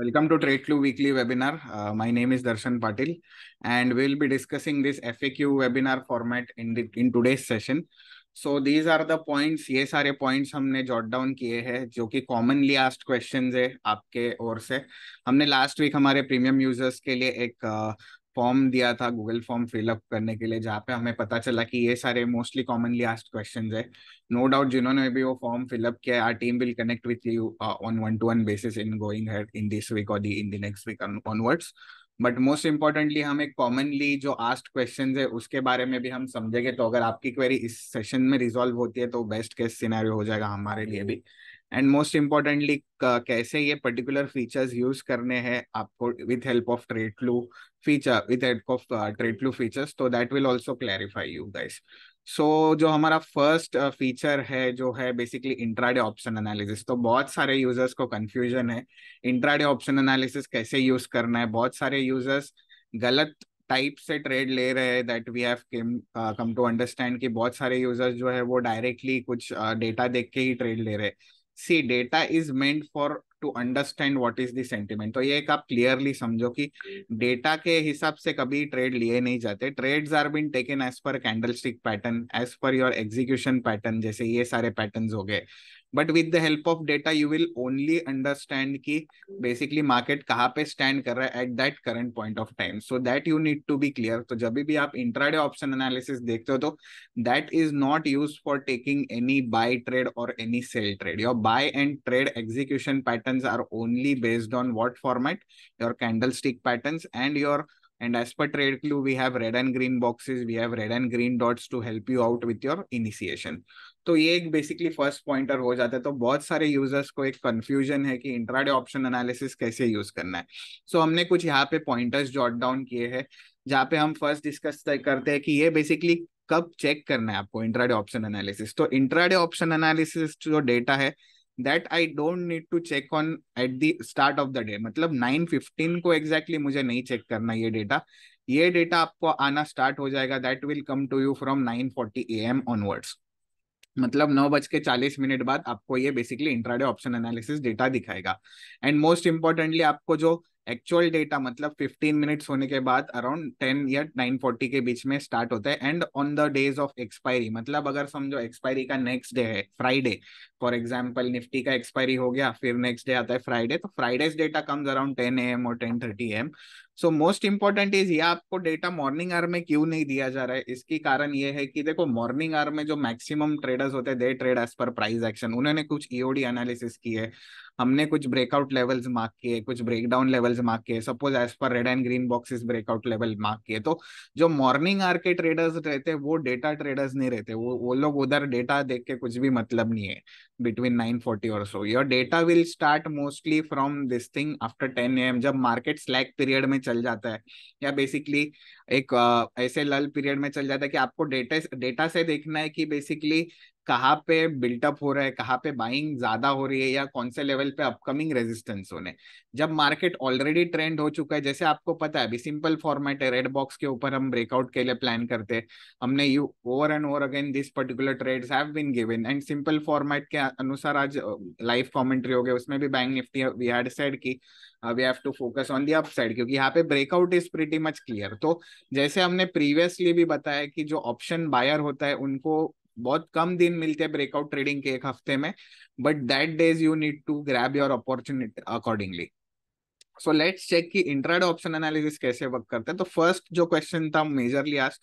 Welcome to trade clue weekly webinar. Uh, my name is Darshan Patil and we'll be discussing this FAQ webinar format in, the, in today's session. So these are the points ये सारे points हमने jot down किए हैं जो कि commonly asked question है आपके ओर से हमने लास्ट वीक हमारे प्रीमियम यूजर्स के लिए एक फॉर्म दिया था गूगल फॉर्म फिलअप करने के लिए जहाँ पे हमें पता चला कि ये सारे मोस्टली कॉमनली आस्ट क्वेश्चन है नो डाउट जिन्होंने भी वो फॉर्म फिलअप किया our team will connect with you on one to one basis in going in this week और in the next week onwards but most importantly एक commonly जो asked question है उसके बारे में भी हम समझेंगे तो अगर आपकी क्वेरी इस सेशन में रिजोल्व होती है तो बेस्ट केस सिनेरियो हो जाएगा हमारे लिए भी एंड मोस्ट इम्पॉर्टेंटली कैसे ये पर्टिकुलर फीचर्स यूज करने हैं आपको with help of TradeFlow feature with help of uh, TradeFlow features. तो that will also clarify you guys so जो हमारा फर्स्ट फीचर uh, है जो है बेसिकली इंट्राडे ऑप्शन एनालिसिस तो बहुत सारे यूजर्स को कंफ्यूजन है इंट्राडे ऑप्शन एनालिसिस कैसे यूज करना है बहुत सारे यूजर्स गलत टाइप से ट्रेड ले रहे हैं that we have come to understand कि बहुत सारे यूजर्स जो है वो डायरेक्टली कुछ डेटा uh, देख के ही ट्रेड ले रहे हैं see data is meant for to understand what is the तो ये एक आप क्लियरली समझो कि डेटा के हिसाब से कभी ट्रेड लिए नहीं जाते trades are been taken as per candlestick pattern as per your execution pattern जैसे ये सारे पैटर्न हो गए but with the help of data you will only understand कि बेसिकली मार्केट कहाँ पे स्टैंड कर रहा है at that current point of time so that you need to be clear तो जब भी आप इंट्राडे ऑप्शन एनालिसिस देखते हो तो that is not use for taking any buy trade और any sell trade your buy and trade execution pattern are only based on what format your candle stick pattern and your And as per Trade Clue, we have red and green boxes, we have red and green dots to help you out with your initiation. तो ये एक basically first pointer हो जाता है तो बहुत सारे users को एक कंफ्यूजन है कि इंट्राडे ऑप्शन एनालिसिस कैसे यूज करना है सो so, हमने कुछ यहाँ पे पॉइंटर्स जॉट डाउन किए हैं जहाँ पे हम फर्स्ट डिस्कस करते हैं कि ये बेसिकली कब चेक करना है आपको इंट्राडे ऑप्शन एनालिसिस तो इंट्राडे ऑप्शन एनालिसिस जो डेटा है that I don't need to check on at the start of the day मतलब नाइन फिफ्टीन को एग्जैक्टली exactly मुझे नहीं चेक करना ये डेटा ये डेटा आपको आना स्टार्ट हो जाएगा that will come to you from nine forty A M onwards मतलब नौ बज के चालीस मिनट बाद आपको ये basically intraday option analysis data दिखाएगा एंड मोस्ट इंपॉर्टेंटली आपको जो एक्चुअल डेटा मतलब 15 मिनट्स होने के बाद अराउंड 10 या 940 के बीच में स्टार्ट होता है and on the days of expiry मतलब अगर समझो एक्सपायरी का नेक्स्ट डे है फ्राइडे फॉर एग्जांपल निफ्टी का एक्सपायरी हो गया फिर नेक्स्ट डे आता है फ्राइडे तो Friday's data comes around ten A M और ten thirty AM so most important is ये आपको डेटा मॉर्निंग आर में क्यों नहीं दिया जा रहा है इसकी कारण ये है कि देखो मॉर्निंग आर में जो मैक्सिमम ट्रेडर्स होते हैं they trade as per price action उन्होंने कुछ ईओडी e एनालिसिस की है हमने कुछ ब्रेकआउट लेवल्स मार्क किए कुछ ब्रेकडाउन लेवल्स मार्क किए suppose as per red and green boxes breakout level mark किए तो जो मॉर्निंग आर के ट्रेडर्स रहते वो डेटा ट्रेडर्स नहीं रहते वो वो लोग उधर डेटा देख के कुछ भी मतलब नहीं है बिटवीन नाइन फोर्टी और so your data will start mostly from this thing after ten AM जब मार्केट स्लैक पीरियड में चल जाता है या बेसिकली एक ऐसे लल पीरियड में चल जाता है कि आपको डेटा डेटा से देखना है कि बेसिकली कहाँ पे बिल्टअप हो रहा है कहाँ पे बाइंग ज्यादा हो रही है या कौन से लेवल पे अपकमिंग रेजिस्टेंस होने जब मार्केट ऑलरेडी ट्रेंड हो चुका है जैसे आपको पता है अभी सिंपल फॉर्मेट है रेड बॉक्स के ऊपर हम ब्रेकआउट के लिए प्लान करते हैं हमने you over and over again this particular trades have been given and simple format के अनुसार आज लाइव कॉमेंट्री हो गई उसमें भी bank Nifty we had said की we have to focus on the upside क्योंकि यहाँ पे breakout is pretty much clear तो जैसे हमने प्रीवियसली भी बताया कि जो ऑप्शन बायर होता है उनको बहुत कम दिन मिलते हैं ब्रेकआउट ट्रेडिंग के एक हफ्ते में but that days you need to grab your opportunity accordingly so let's check कि इंट्राडे ऑप्शन एनालिसिस कैसे वर्क करते हैं तो फर्स्ट जो क्वेश्चन था मेजरली आस्ट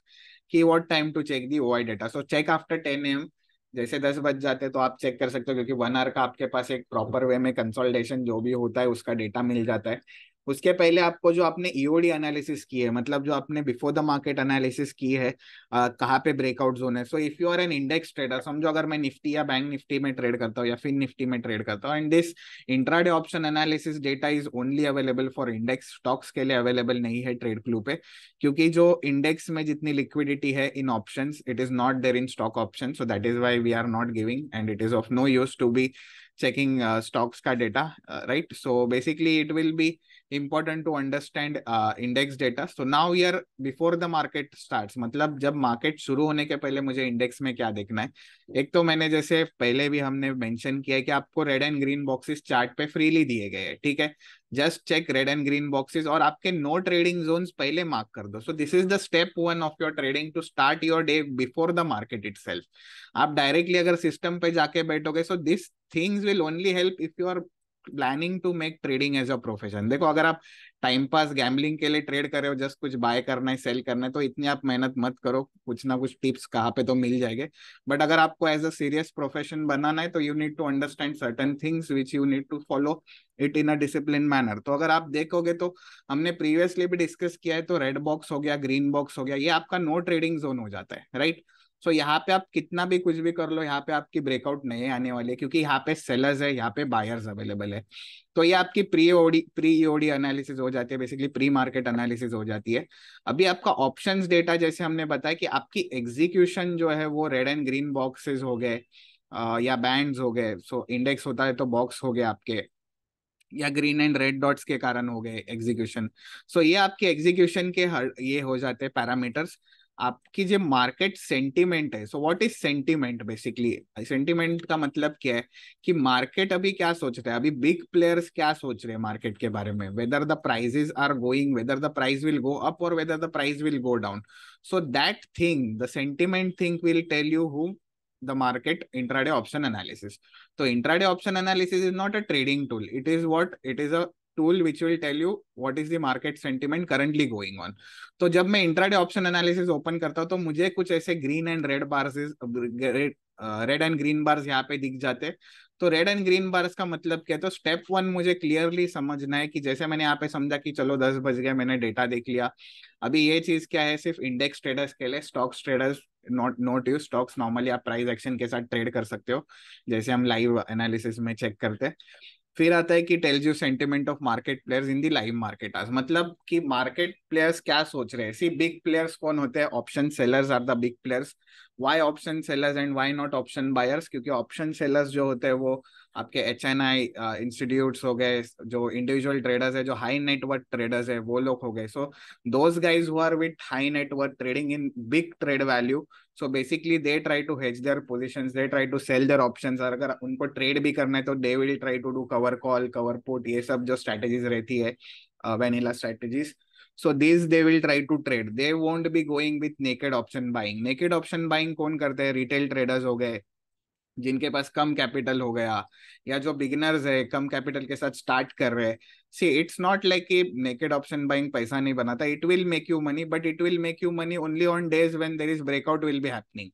कि what time to check the OI data so check after ten AM जैसे दस बज जाते तो आप चेक कर सकते हो क्योंकि वन आवर का आपके पास एक प्रॉपर वे में कंसोलिडेशन जो भी होता है उसका डेटा मिल जाता है उसके पहले आपको जो आपने ईओडी e एनालिसिस की है मतलब जो आपने बिफोर द मार्केट एनालिसिस की है कहाँ पे ब्रेकआउट जोन है so if you are an index trader समझो अगर मैं निफ्टी या बैंक निफ्टी में ट्रेड करता हूँ या फिर निफ्टी में ट्रेड करता हूँ and this intraday option analysis data is only available for index stocks के लिए अवेलेबल नहीं है ट्रेड क्लू पे क्योंकि जो इंडेक्स में जितनी लिक्विडिटी है इन option it is not there in stock option so that is why we are not giving and it is of no use to be checking stocks का data right so basically it will be important to understand uh, index data. So now we are before the market starts, मतलब जब market शुरू होने के पहले मुझे index में क्या देखना है एक तो मैंने जैसे पहले भी हमने mention किया है कि आपको red and green boxes chart पे freely दिए गए हैं ठीक है just check red and green boxes और आपके no trading zones पहले mark कर दो so this is the step one of your trading to start your day before the market it आप डायरेक्टली अगर सिस्टम पे जाके बैठोगे so this things will only help if you are planning to make trading as a profession देखो अगर आप time pass gambling के लिए ट्रेड कर रहे हो जस्ट कुछ बाय करना है सेल करना है तो इतनी आप मेहनत मत करो कुछ ना कुछ टिप्स कहाँ पे तो मिल जाएंगे बट अगर आपको एज अ सीरियस प्रोफेशन बनाना है तो you need to understand certain things which you need to follow it in a discipline manner तो अगर आप देखोगे तो हमने प्रीवियसली भी डिस्कस किया है तो रेड बॉक्स हो गया ग्रीन बॉक्स हो गया ये आपका नो ट्रेडिंग जोन हो जाता है राइट right? सो तो so, यहाँ पे आप कितना भी कुछ भी कर लो यहाँ पे आपकी ब्रेकआउट नहीं आने वाली है क्योंकि यहाँ पे सेलर्स है यहाँ पे बायर्स अवेलेबल है तो ये आपकी pre OD pre OD analysis हो जाती है बेसिकली प्री मार्केट एनालिसिस हो जाती है अभी आपका ऑप्शंस डेटा जैसे हमने बताया कि आपकी एग्जीक्यूशन जो है वो रेड एंड ग्रीन बॉक्सेस हो गए या बैंड्स हो गए सो इंडेक्स होता है तो बॉक्स हो गए आपके या ग्रीन एंड रेड डॉट्स के कारण हो गए एग्जीक्यूशन सो ये आपके एग्जीक्यूशन के हर ये हो जाते हैं पैरामीटर्स आपकी जो मार्केट सेंटिमेंट है so what is sentiment basically sentiment का मतलब क्या है कि मार्केट अभी क्या सोच रहा है अभी बिग प्लेयर्स क्या सोच रहे हैं मार्केट के बारे में whether the prices are going whether the price will go up और whether the price will go down so that thing the sentiment thing will tell you who the market intraday option analysis so intraday option analysis is not a trading tool it is what it is a tool which will tell you what is the market sentiment currently going on. तो जब मैं intraday option analysis open करता हूँ तो मुझे कुछ ऐसे green and red bars red and green bars यहाँ पे दिख जाते तो रेड एंड ग्रीन बार्स का मतलब क्या है तो स्टेप वन मुझे क्लियरली समझना है कि जैसे मैंने यहाँ पे समझा कि चलो दस बज गए मैंने डेटा देख लिया अभी ये चीज क्या है सिर्फ इंडेक्स ट्रेडर्स के लिए stocks traders not note you stocks normally आप प्राइस एक्शन के साथ ट्रेड कर सकते हो जैसे हम लाइव एनालिसिस में चेक करते हैं फिर आता है कि tells you sentiment of market players in the live market आज मतलब कि मार्केट प्लेयर्स क्या सोच रहे हैं सी बिग प्लेयर्स कौन होते हैं option sellers are the big players why option sellers and why not option buyers क्योंकि ऑप्शन सेलर्स जो होते हैं वो आपके एच एन आई इंस्टीट्यूट हो गए जो इंडिविजुअल ट्रेडर्स है जो हाई नेटवर्क ट्रेडर्स है वो लोग हो गए so those guys who are with high network trading in big trade value so basically they try to hedge their position they try to sell their option और अगर उनको ट्रेड भी करना है तो they will try to do cover call cover put ये सब जो स्ट्रैटेजीज रहती है vanilla strategies so this they will try to trade they won't be going with naked option buying naked option buying कौन करते हैं रिटेल ट्रेडर्स हो गए जिनके पास कम कैपिटल हो गया या जो बिगिनर्स है कम कैपिटल के साथ स्टार्ट कर रहे हैं see it's not like naked option buying पैसा नहीं बनाता it will make you money but it will make you money only on days when there is breakout will be happening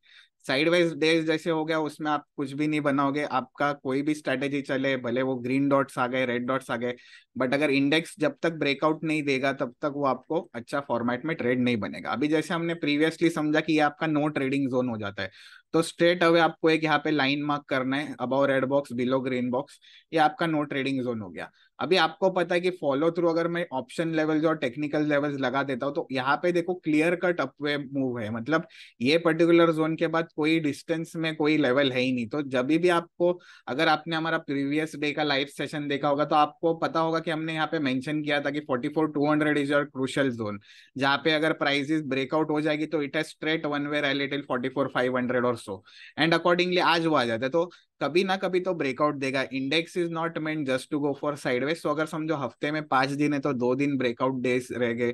sideways days जैसे हो गया उसमें आप कुछ भी नहीं बनाओगे आपका कोई भी स्ट्रेटेजी चले भले वो ग्रीन डॉट्स आ गए रेड डॉट्स आ गए बट अगर इंडेक्स जब तक ब्रेकआउट नहीं देगा तब तक वो आपको अच्छा फॉर्मेट में ट्रेड नहीं बनेगा अभी जैसे हमने प्रीवियसली समझा कि ये आपका नो ट्रेडिंग जोन हो जाता है तो स्ट्रेट अवे आपको एक यहाँ पे लाइन मार्क करना है above red box below green box ये आपका नो ट्रेडिंग जोन हो गया अभी आपको पता है कि फॉलो थ्रू अगर मैं ऑप्शन लेवल और टेक्निकल लेवल्स लगा देता हूँ तो यहाँ पे देखो क्लियर कट अपवे मूव है मतलब ये पर्टिकुलर जोन के बाद कोई डिस्टेंस में कोई लेवल है ही नहीं तो जब भी आपको अगर आपने हमारा प्रीवियस डे का लाइव सेशन देखा होगा तो आपको पता होगा कि हमने यहाँ पे मैंशन किया था कि forty 44200 is your crucial zone जहाँ पे अगर प्राइजेस ब्रेकआउट हो जाएगी तो it as straight one way related forty 44500 और सो एंड अकॉर्डिंगली आज वो आ जाता है तो कभी ना कभी तो ब्रेकआउट देगा index is not meant just to go for sideways तो अगर समझो हफ्ते में पांच दिन है तो दो दिन ब्रेकआउट डेज रह गए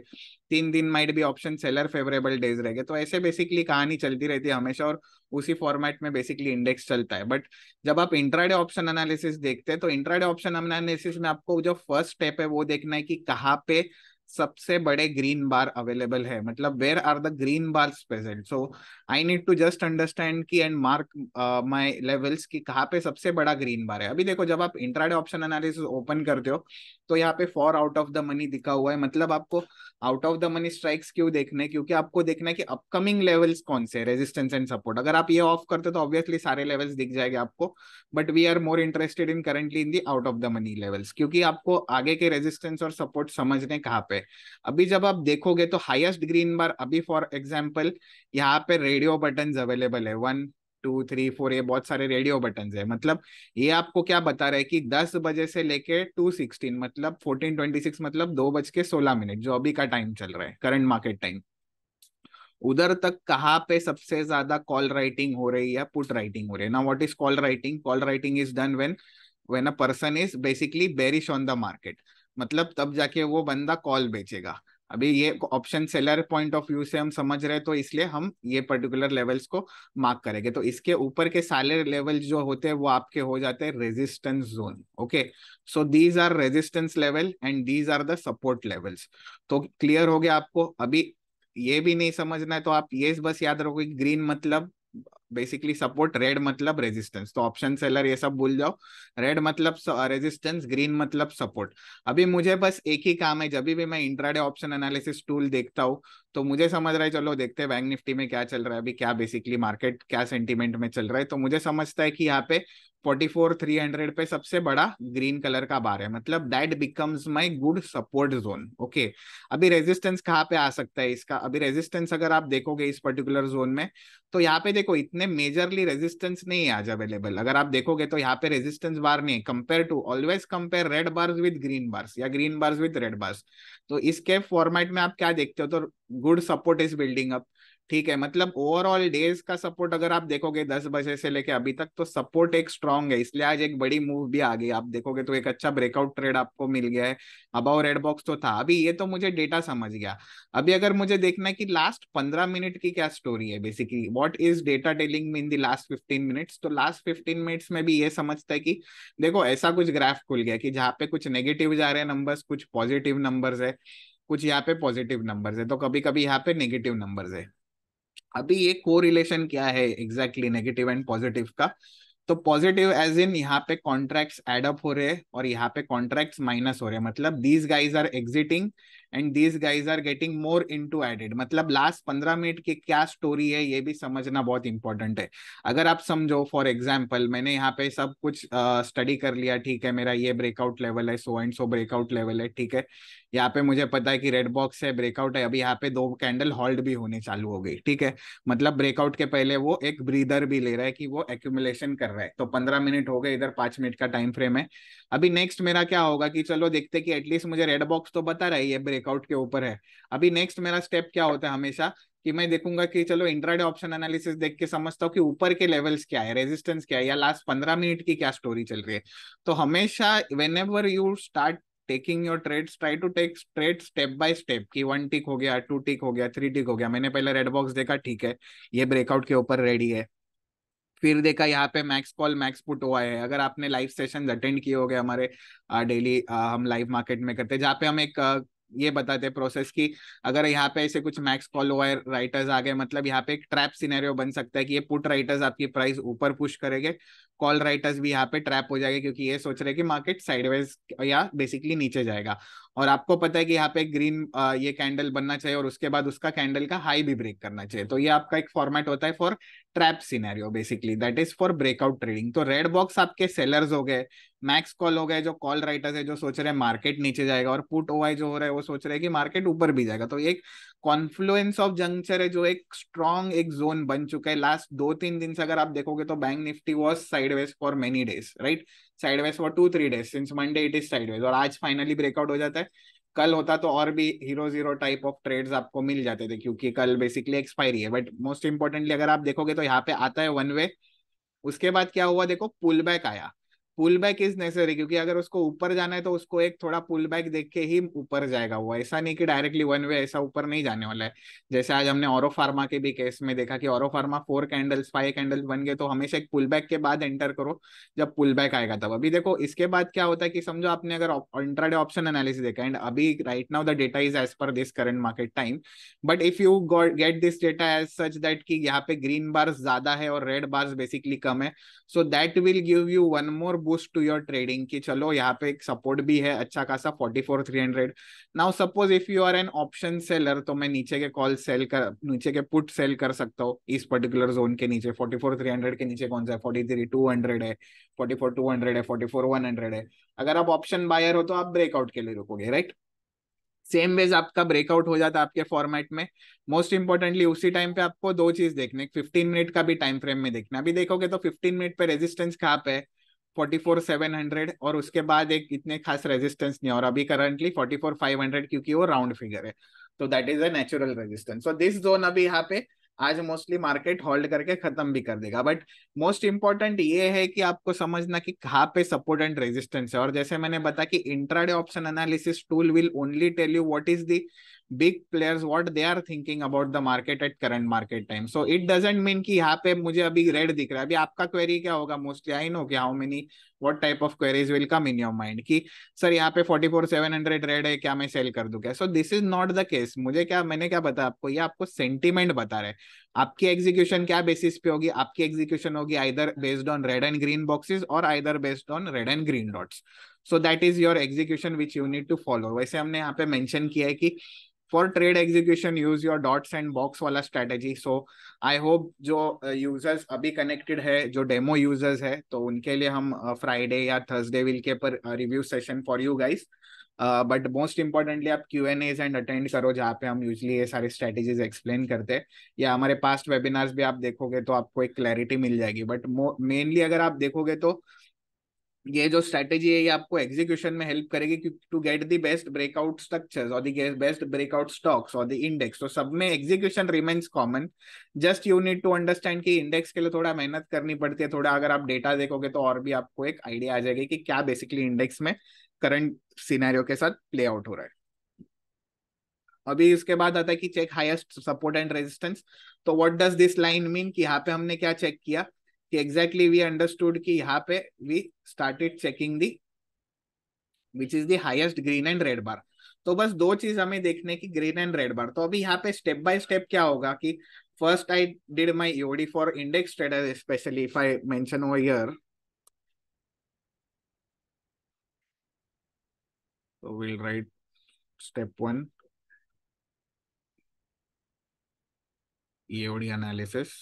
तीन दिन माइट भी ऑप्शन सेलर फेवरेबल डेज रह गए तो ऐसे बेसिकली कहानी चलती रहती है हमेशा और उसी फॉर्मेट में बेसिकली इंडेक्स चलता है बट जब आप इंट्राडे ऑप्शन एनालिसिस देखते हैं तो इंट्राडे ऑप्शन एनालिसिस में आपको जो फर्स्ट स्टेप है वो देखना है कि कहाँ पे सबसे बड़े ग्रीन बार अवेलेबल है मतलब where are the green bars present so I need to just understand की एंड मार्क माय लेवल्स की कहाँ पे सबसे बड़ा ग्रीन बार है अभी देखो जब आप इंट्राडे ऑप्शन एनालिसिस ओपन करते हो तो यहाँ पे for out of the money दिखा हुआ है मतलब आपको out of the money strikes क्यों देखने क्योंकि आपको देखना है कि अपकमिंग लेवल्स कौन से रेजिस्टेंस एंड सपोर्ट अगर आप ये ऑफ करते तो ऑब्वियसली सारे लेवल्स दिख जाएंगे आपको but we are more interested in currently in the out of the money levels क्योंकि आपको आगे के रेजिस्टेंस और सपोर्ट समझने कहाँ पे रहे अभी जब आप देखोगे तो हाईएस्ट ग्रीन बार अभी फॉर एग्जांपल यहाँ पे रेडियो बटन अवेलेबल है वन टू थ्री फोर ये बहुत सारे रेडियो बटन है मतलब ये आपको क्या बता रहे है कि दस बजे से लेके टू सिक्सटीन मतलब फोर्टीन ट्वेंटी सिक्स मतलब दो बज के सोलह मिनट जो अभी का टाइम चल रहा है करंट मार्केट टाइम उधर तक कहा पे सबसे ज्यादा कॉल राइटिंग हो रही है पुट राइटिंग हो रही है ना what is call writing call writing is done when when a person is basically bearish on the market मतलब तब जाके वो बंदा कॉल बेचेगा अभी ये option seller point of view से हम समझ रहे तो इसलिए हम ये पर्टिकुलर लेवल्स को मार्क करेंगे तो इसके ऊपर के सारे लेवल जो होते हैं वो आपके हो जाते हैं resistance zone okay so these are resistance level and these are the support levels तो क्लियर हो गया आपको अभी ये भी नहीं समझना है तो आप ये बस याद रखो ग्रीन मतलब बेसिकली सपोर्ट रेड मतलब रेजिस्टेंस तो ऑप्शन सेलर ये सब भूल जाओ रेड मतलब रेजिस्टेंस ग्रीन uh, मतलब सपोर्ट अभी मुझे बस एक ही काम है जब भी मैं इंट्राडे ऑप्शन एनालिसिस टूल देखता हूँ तो मुझे समझ रहा है चलो देखते हैं बैंक निफ्टी में क्या चल रहा है अभी क्या बेसिकली मार्केट क्या सेंटिमेंट में चल रहा है तो मुझे समझता है कि यहाँ पे फोर्टी फोर थ्री हंड्रेड पे सबसे बड़ा ग्रीन कलर का बार है मतलब that becomes my good support zone okay अभी रेजिस्टेंस कहाँ पे आ सकता है इसका अभी रेजिस्टेंस अगर आप देखोगे इस पर्टिकुलर जोन में तो यहाँ पे देखो इतने इतने मेजरली रेजिस्टेंस नहीं है आज अवेलेबल अगर आप देखोगे तो यहाँ पे रेजिस्टेंस बार नहीं है compare to always compare red bars with green bars या green bars with red bars तो इसके फॉर्मेट में आप क्या देखते हो तो good support is building up ठीक है मतलब ओवरऑल डेज का सपोर्ट अगर आप देखोगे दस बजे से लेके अभी तक तो सपोर्ट एक स्ट्रांग है इसलिए आज एक बड़ी मूव भी आ गई आप देखोगे तो एक अच्छा ब्रेकआउट ट्रेड आपको मिल गया है अबाउ रेड बॉक्स तो था अभी ये तो मुझे डेटा समझ गया अभी अगर मुझे देखना है कि लास्ट पंद्रह मिनट की क्या स्टोरी है basically what is data telling in the last fifteen minutes तो लास्ट फिफ्टीन मिनट्स में भी ये समझता है कि देखो ऐसा कुछ ग्राफ खुल गया कि जहाँ पे कुछ नेगेटिव जा रहे हैं नंबर्स कुछ पॉजिटिव नंबर्स है कुछ यहाँ पे पॉजिटिव नंबर्स है तो कभी कभी यहाँ पे नेगेटिव नंबर्स है अभी ये कोरिलेशन क्या है एग्जैक्टली नेगेटिव एंड पॉजिटिव का तो पॉजिटिव एज इन यहाँ पे कॉन्ट्रैक्ट्स एड अप हो रहे हैं और यहाँ पे कॉन्ट्रैक्ट्स माइनस हो रहे हैं मतलब these guys are exiting and these guys are getting more in to added मतलब लास्ट पंद्रह मिनट की क्या स्टोरी है ये भी समझना बहुत इंपॉर्टेंट है अगर आप समझो फॉर एग्जाम्पल मैंने यहाँ पे सब कुछ स्टडी uh, कर लिया ठीक है मेरा ये ब्रेकआउट लेवल है so and so breakout level है ठीक है यहाँ पे मुझे पता है कि रेड बॉक्स है ब्रेकआउट है अभी यहाँ पे दो कैंडल हॉल्ड भी होने चालू हो गई ठीक है मतलब ब्रेकआउट के पहले वो एक ब्रीदर भी ले रहा है कि वो एक्यूमुलेशन कर रहा है है तो पंद्रह मिनट हो गए इधर पांच मिनट का टाइम फ्रेम है अभी नेक्स्ट मेरा क्या होगा कि चलो देखते कि एटलीस्ट मुझे रेड बॉक्स तो बता रहा है ये ब्रेकआउट के ऊपर है अभी नेक्स्ट मेरा स्टेप क्या होता है हमेशा कि मैं देखूंगा कि चलो इंट्राडे ऑप्शन एनालिसिस देख के समझता हूँ कि ऊपर के लेवल्स क्या है रेजिस्टेंस क्या है या लास्ट पंद्रह मिनट की क्या स्टोरी चल रही है तो हमेशा whenever you start taking your trades try to take trade step by step कि वन टिक हो गया टू टिक हो गया थ्री टिक हो गया मैंने पहले रेड बॉक्स देखा ठीक है ये ब्रेकआउट के ऊपर रेडी है फिर देखा यहाँ पे मैक्स कॉल मैक्स पुट हुआ है अगर आपने लाइव सेशन अटेंड किए हो गए हमारे डेली हम लाइव मार्केट में करते हैं जहाँ पे हम एक ये बताते हैं प्रोसेस की अगर यहाँ पे ऐसे कुछ मैक्स कॉल हुआ है राइटर्स आ गए मतलब यहाँ पे एक ट्रैप सिनेरियो बन सकता है कि ये पुट राइटर्स आपकी प्राइस ऊपर पुश करेंगे कॉल राइटर्स भी यहाँ पे ट्रैप हो जाएंगे क्योंकि ये सोच रहे कि मार्केट साइडवेज या बेसिकली नीचे जाएगा और आपको पता है कि यहाँ पे ग्रीन ये कैंडल बनना चाहिए और उसके बाद उसका कैंडल का हाई भी ब्रेक करना चाहिए तो ये आपका एक फॉर्मेट होता है for trap scenario basically that is for breakout trading तो रेड बॉक्स आपके सेलर्स हो गए मैक्स कॉल हो गए जो कॉल राइटर्स है जो सोच रहे हैं मार्केट नीचे जाएगा और पुट ओआई जो हो रहा है वो सोच रहे हैं कि मार्केट ऊपर भी जाएगा तो एक कॉन्फ्लुएंस ऑफ जंक्चर है जो एक स्ट्रॉन्ग एक जोन बन चुका है लास्ट दो तीन दिन से अगर आप देखोगे तो bank Nifty was sideways for many days right sideways for two three days since Monday it is sideways और आज फाइनली ब्रेकआउट हो जाता है कल होता तो और भी hero zero type of trades आपको मिल जाते थे क्योंकि कल बेसिकली एक्सपायरी है बट मोस्ट इंपॉर्टेंटली अगर आप देखोगे तो यहाँ पे आता है वन वे उसके बाद क्या हुआ देखो पुल बैक आया पुल बैक इज नेसेसरी क्योंकि अगर उसको ऊपर जाना है तो उसको एक थोड़ा पुल बैक देख के ही ऊपर जाएगा वो ऐसा नहीं कि डायरेक्टली वन वे ऐसा ऊपर नहीं जाने वाला है जैसे आज हमने ओरो फार्मा के भी केस में देखा कि Auro pharma four candles five candles बन गए तो हमेशा एक पुल बैक के बाद एंटर करो जब पुल बैक आएगा तब अभी देखो इसके बाद क्या होता है कि समझो आपने अगर इंट्राडे ऑप्शन एनालिसिस देखा एंड अभी right now the data is as per this current market time but if you get this data as such that कि यहाँ पे ग्रीन बार्स ज्यादा है और रेड बार्स बेसिकली कम है so that will give you one more boost to your trading कि चलो यहाँ पे एक सपोर्ट भी है अच्छा खासा forty four three hundred now suppose if you are an option seller तो मैं नीचे के कॉल सेल कर नीचे के पुट सेल कर सकता हूँ इस पर्टिकुलर जोन के नीचे फोर्टी फोर थ्री हंड्रेड के नीचे कौन सा है फोर्टी थ्री टू हंड्रेड है फोर्टी फोर टू हंड्रेड है फोर्टी फोर वन हंड्रेड है अगर आप ऑप्शन बायर हो तो आप ब्रेकआउट के लिए रुकोगे राइट सेम वेज आपका ब्रेकआउट हो जाता है आपके फॉर्मेट में मोस्ट इंपॉर्टेंटली उसी टाइम पे आपको दो चीज देखने फिफ्टीन मिनट का भी टाइम फ्रेम में देखना अभी देखोगे तो फिफ्टीन मिनट पे रेजिस्टेंस कहाँ पे है फोर्टी फोर सेवन हंड्रेड और उसके बाद एक इतने खास रेजिस्टेंस नहीं और अभी currently forty four five hundred क्योंकि वो राउंड फिगर है तो that is a natural resistance so this zone अभी यहाँ पे आज मोस्टली मार्केट होल्ड करके खत्म भी कर देगा बट मोस्ट इंपॉर्टेंट ये है कि आपको समझना कि कहाँ पे सपोर्ट एंड रेजिस्टेंस है और जैसे मैंने बताया कि intraday option analysis tool will only tell you what is the big players what they are thinking about the market at current market time so it doesn't mean कि यहाँ पे मुझे अभी रेड दिख रहा है अभी आपका क्वेरी क्या होगा मोस्टली आई नो कि how many what type of queries will come in your mind कि सर यहाँ पे forty four seven hundred red है क्या मैं सेल कर दू क्या so this is not the case मुझे क्या मैंने क्या बताया आपको ये आपको सेंटिमेंट बता रहे आपकी एग्जीक्यूशन क्या बेसिस पे होगी आपकी एग्जीक्यूशन होगी either based on red and green boxes और either based on red and green dots so that is your execution which you need to follow वैसे हमने यहाँ पे मैंशन किया है कि for trade execution use your dots and box वाला strategy so I hope जो यूजर्स uh, अभी कनेक्टेड है जो डेमो यूजर्स है तो उनके लिए हम फ्राइडे uh, या थर्सडे विल के पर review session for you guys but most importantly आप क्यू एन एज एंड अटेंड करो जहाँ पे हम यूजली ये सारे स्ट्रेटेजीज एक्सप्लेन करते हैं या हमारे पास्ट वेबिनार्स भी आप देखोगे तो आपको एक क्लैरिटी मिल जाएगी बट मेनली अगर आप देखोगे तो ये जो स्ट्रेटेजी है ये आपको एग्जीक्यूशन में हेल्प करेगी to get the best breakout structures और द बेस्ट ब्रेकआउट स्टॉक्स और द इंडेक्स तो सब में execution remains common just you need to understand कि इंडेक्स के लिए थोड़ा मेहनत करनी पड़ती है थोड़ा अगर आप डेटा देखोगे तो और भी आपको एक आइडिया आ जाएगा कि क्या बेसिकली इंडेक्स में करंट सीनारियो के साथ प्ले आउट हो रहा है अभी इसके बाद आता है कि check highest support and resistance तो what does this line mean कि यहाँ पे हमने क्या चेक किया कि एग्जैक्टली वी अंडरस्टूड कि यहाँ पे we started checking the which is the highest green and red bar तो बस दो चीज हमें देखने की ग्रीन एंड रेड बार तो अभी यहाँ पे स्टेप बाय स्टेप क्या होगा कि first I did my EOD for index traders, especially if I mention over here. So we'll write step one, EOD analysis.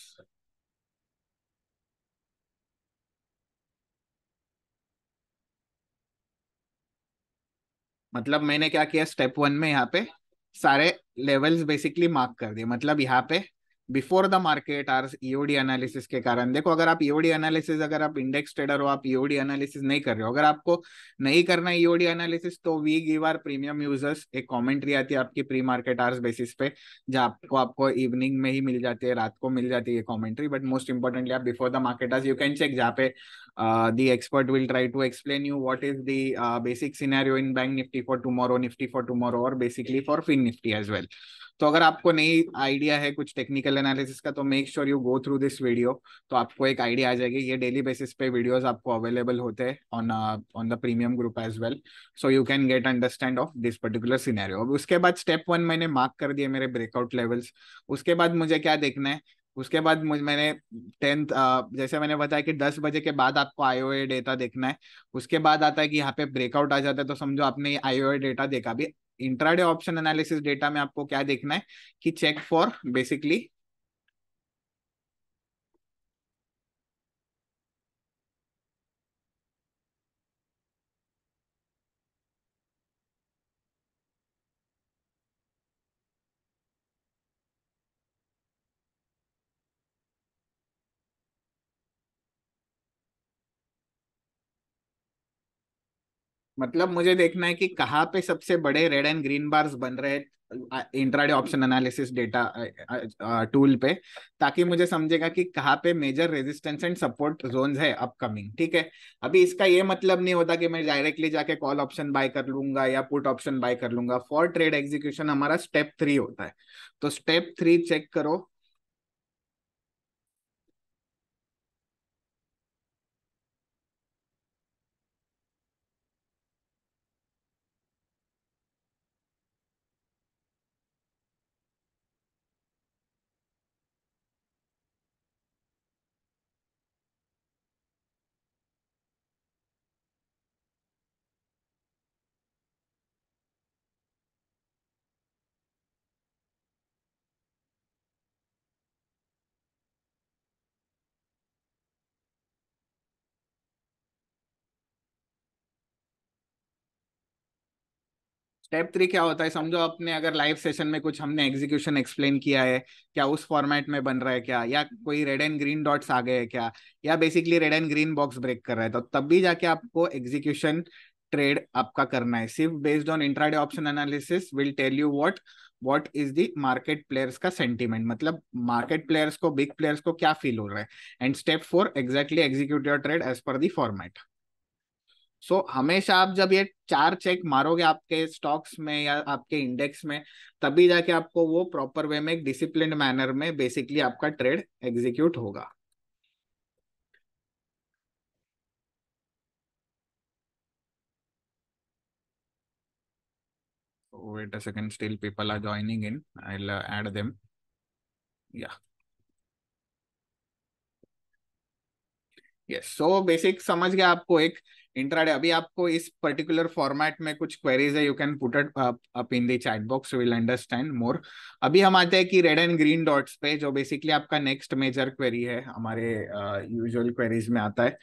मतलब मैंने क्या किया स्टेप वन में यहाँ पे सारे लेवल्स बेसिकली मार्क कर दिए मतलब यहाँ पे before the market are EOD analysis के कारण देखो अगर आप ईओडी e एनालिसिस अगर आप इंडेक्स ट्रेडर हो आप ईओडी e एनालिसिस नहीं कर रहे हो अगर आपको नहीं करना है ईओडी एनालिसिस तो we give our premium users एक कॉमेंट्री आती है आपकी प्री मार्केट आर्स बेसिस पे जहाँ आपको आपको इवनिंग में ही मिल जाती है रात को मिल जाती है कॉमेंट्री बट मोस्ट इंपॉर्टेंटली आप before the market hours you can check जहाँ पे Uh, the expert will try to explain you what is the uh, basic scenario in bank nifty for tomorrow nifty for tomorrow or basically for fin nifty as well तो अगर आपको नई idea है कुछ technical analysis का तो make sure you go through this video तो आपको एक आइडिया आ जाएगी ये डेली बेसिस पे वीडियोस आपको अवेलेबल होते हैं on on the premium group as well so you can get understand of this particular scenario अब उसके बाद स्टेप वन मैंने मार्क कर दिया मेरे ब्रेकआउट लेवल्स उसके बाद मुझे क्या देखना है उसके बाद मैंने टेंथ जैसे मैंने बताया कि दस बजे के बाद आपको आईओए डेटा देखना है उसके बाद आता है कि यहाँ पे ब्रेकआउट आ जाता है तो समझो आपने आईओए डेटा देखा भी इंट्राडे ऑप्शन एनालिसिस डेटा में आपको क्या देखना है कि चेक फॉर बेसिकली मतलब मुझे देखना है कि कहाँ पे सबसे बड़े रेड एंड ग्रीन बार्स बन रहे intraday option analysis data tool पे ताकि मुझे समझेगा कि कहाँ पे major resistance and support zone है अपकमिंग ठीक है अभी इसका ये मतलब नहीं होता कि मैं डायरेक्टली जाके कॉल ऑप्शन बाय कर लूंगा या पुट ऑप्शन बाय कर लूंगा फॉर ट्रेड एग्जीक्यूशन हमारा स्टेप थ्री होता है तो स्टेप थ्री चेक करो स्टेप थ्री क्या होता है समझो अपने अगर लाइव सेशन में कुछ हमने एग्जीक्यूशन एक्सप्लेन किया है क्या उस फॉर्मेट में बन रहा है क्या या कोई रेड एंड ग्रीन डॉट्स आ गए हैं क्या या basically red and green box break कर रहा है तो तब भी जाके आपको एग्जीक्यूशन ट्रेड आपका करना है सिर्फ based on intraday option analysis will tell you what what is the market players का सेंटिमेंट मतलब मार्केट प्लेयर्स को बिग प्लेयर्स को क्या फील हो रहा है and step four exactly executive trade as per the format so so, हमेशा आप जब ये चार चेक मारोगे आपके स्टॉक्स में या आपके इंडेक्स में तभी जाके आपको वो प्रॉपर वे में एक डिसिप्लिन मैनर में बेसिकली आपका ट्रेड एग्जीक्यूट होगा Wait a second, still people are joining in. I'll uh, add them. Yeah. Yes so basic समझ गया आपको एक इंट्राडे अभी आपको इस पर्टिकुलर फॉर्मेट में कुछ क्वेरीज है you can put it up in the chat box will understand more अभी हम आते हैं कि रेड एंड ग्रीन डॉट्स पे जो बेसिकली आपका नेक्स्ट मेजर क्वेरी है हमारे यूजुअल uh, क्वेरीज में आता है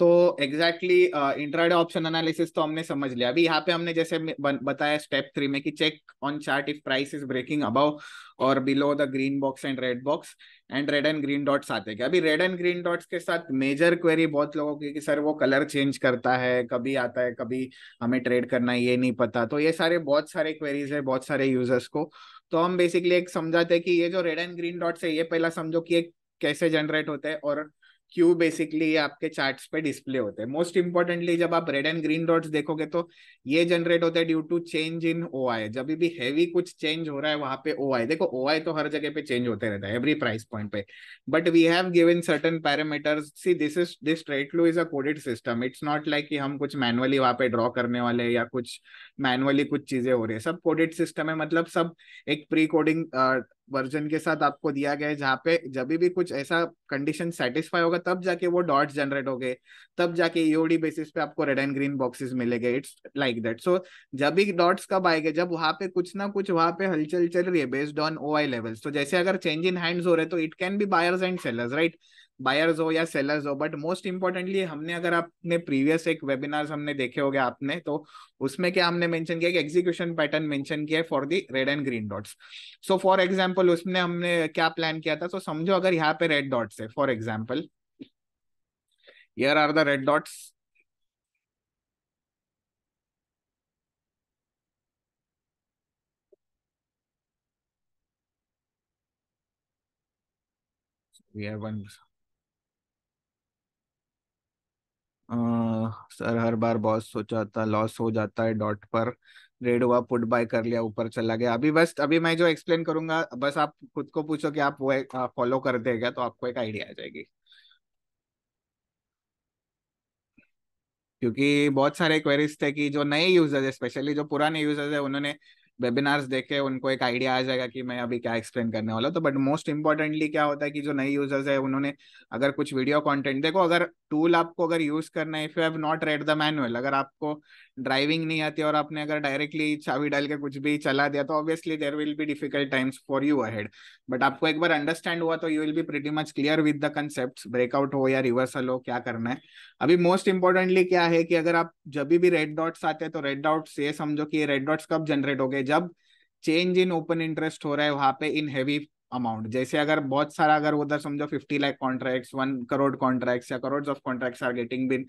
तो एग्जैक्टली इंट्राडे ऑप्शन एनालिसिस तो हमने समझ लिया अभी यहाँ पे हमने जैसे बताया स्टेप थ्री में कि check on chart if price is breaking above और below the green box and red box and red and green dots आते हैं अभी रेड एंड ग्रीन डॉट्स के साथ मेजर क्वेरी बहुत लोगों की कि सर वो कलर चेंज करता है कभी आता है कभी हमें ट्रेड करना ये नहीं पता तो ये सारे बहुत सारे क्वेरीज है बहुत सारे यूजर्स को तो हम बेसिकली एक समझाते हैं कि ये जो रेड एंड ग्रीन डॉट्स है ये पहला समझो कि एक कैसे जनरेट होते हैं और क्यू बेसिकली आपके चार्ट्स पे डिस्प्ले होते हैं मोस्ट इंपॉर्टेंटली जब आप रेड एंड ग्रीन डॉट्स देखोगे तो ये जनरेट होता है due to change in O I जब भी हैवी कुछ चेंज हो रहा है वहां पे ओ आई देखो ओ आई तो हर जगह पे चेंज होते रहता है एवरी प्राइस पॉइंट पे but we have given certain parameters see this is this ट्रेट लू is a coded system it's not like कि हम कुछ मैनुअली वहां पे ड्रॉ करने वाले या कुछ मैनुअली कुछ चीजें हो रही है सब कोडेड सिस्टम है मतलब सब एक प्री कोडिंग वर्जन के साथ आपको दिया गया है जहाँ पे जब भी कुछ ऐसा कंडीशन सेटिस्फाई होगा तब जाके वो डॉट्स जनरेट हो गए तब जाके ईओडी e बेसिस पे आपको रेड एंड ग्रीन बॉक्सेस मिलेंगे इट्स लाइक दैट सो जब भी डॉट्स कब आएंगे जब वहाँ पे कुछ ना कुछ वहाँ पे हलचल चल रही है based on O I levels तो जैसे अगर चेंज इन हैंड्स हो रहे तो it can be buyers and sellers right buyers हो या सेलर्स हो बट मोस्ट इम्पोर्टेंटली हमने अगर आपने प्रीवियस एक वेबिनार हमने देखे हो गए आपने तो उसमें क्या हमने मेंशन किया कि एग्जीक्यूशन पैटर्न मेंशन किया है for the red and green dots so for example उसमें हमने क्या प्लान किया था सो so, समझो अगर यहाँ पे रेड डॉट्स है for example here are the red dots we have one sir हर बार बॉस सोचा था लॉस हो जाता है डॉट पर ट्रेड हुआ पुट बाय कर लिया ऊपर चला गया अभी बस अभी मैं जो एक्सप्लेन करूंगा बस आप खुद को पूछो कि आप वो फॉलो कर देगा तो आपको एक आइडिया आ जाएगी क्योंकि बहुत सारे क्वेरीज थे कि जो नए यूजर्स है स्पेशली जो पुराने यूजर्स है उन्होंने वेबिनार्स देखे उनको एक आइडिया आ जाएगा कि मैं अभी क्या एक्सप्लेन करने वाला तो बट मोस्ट इंपॉर्टेंटली क्या होता है कि जो नए यूजर्स है उन्होंने अगर कुछ वीडियो कंटेंट देखो अगर टूल आपको अगर यूज करना है if you have not read the manual अगर आपको ड्राइविंग नहीं आती और आपने अगर डायरेक्टली चाबी डाल के कुछ भी चला दिया तो obviously there will be difficult times for you ahead but आपको एक बार अंडरस्टैंड हुआ तो you will be pretty much clear with the concept breakout हो या रिवर्सल हो क्या करना है अभी मोस्ट इंपॉर्टेंटली क्या है कि अगर आप जब भी रेड डॉट्स आते हैं तो रेड डॉट्स ये समझो कि रेड डॉट्स कब जनरेट हो गए जब चेंज इन ओपन इंटरेस्ट हो रहा है वहां पे इन हैवी अमाउंट जैसे अगर बहुत सारा अगर उधर समझो fifty lakh contracts one crore contracts या crore of contracts are getting been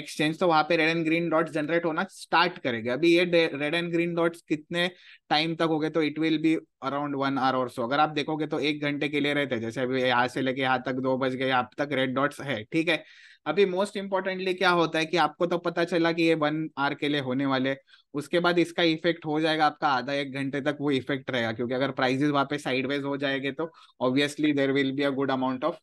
exchange तो वहां पे red and green dots generate होना स्टार्ट करेगा अभी ये रेड एंड ग्रीन डॉट्स कितने टाइम तक हो गए तो it will be around one hour और सो अगर आप देखोगे तो एक घंटे के लिए रहते हैं जैसे अभी यहाँ से लेके यहाँ तक दो बज गए अब तक रेड डॉट्स है ठीक है अभी मोस्ट इम्पोर्टेंटली क्या होता है कि आपको तो पता चला कि ये वन आर के लिए होने वाले उसके बाद इसका इफेक्ट हो जाएगा आपका आधा एक घंटे तक वो इफेक्ट रहेगा क्योंकि अगर प्राइजेस वहां पे साइडवेज हो जाएंगे तो obviously there will be a good amount of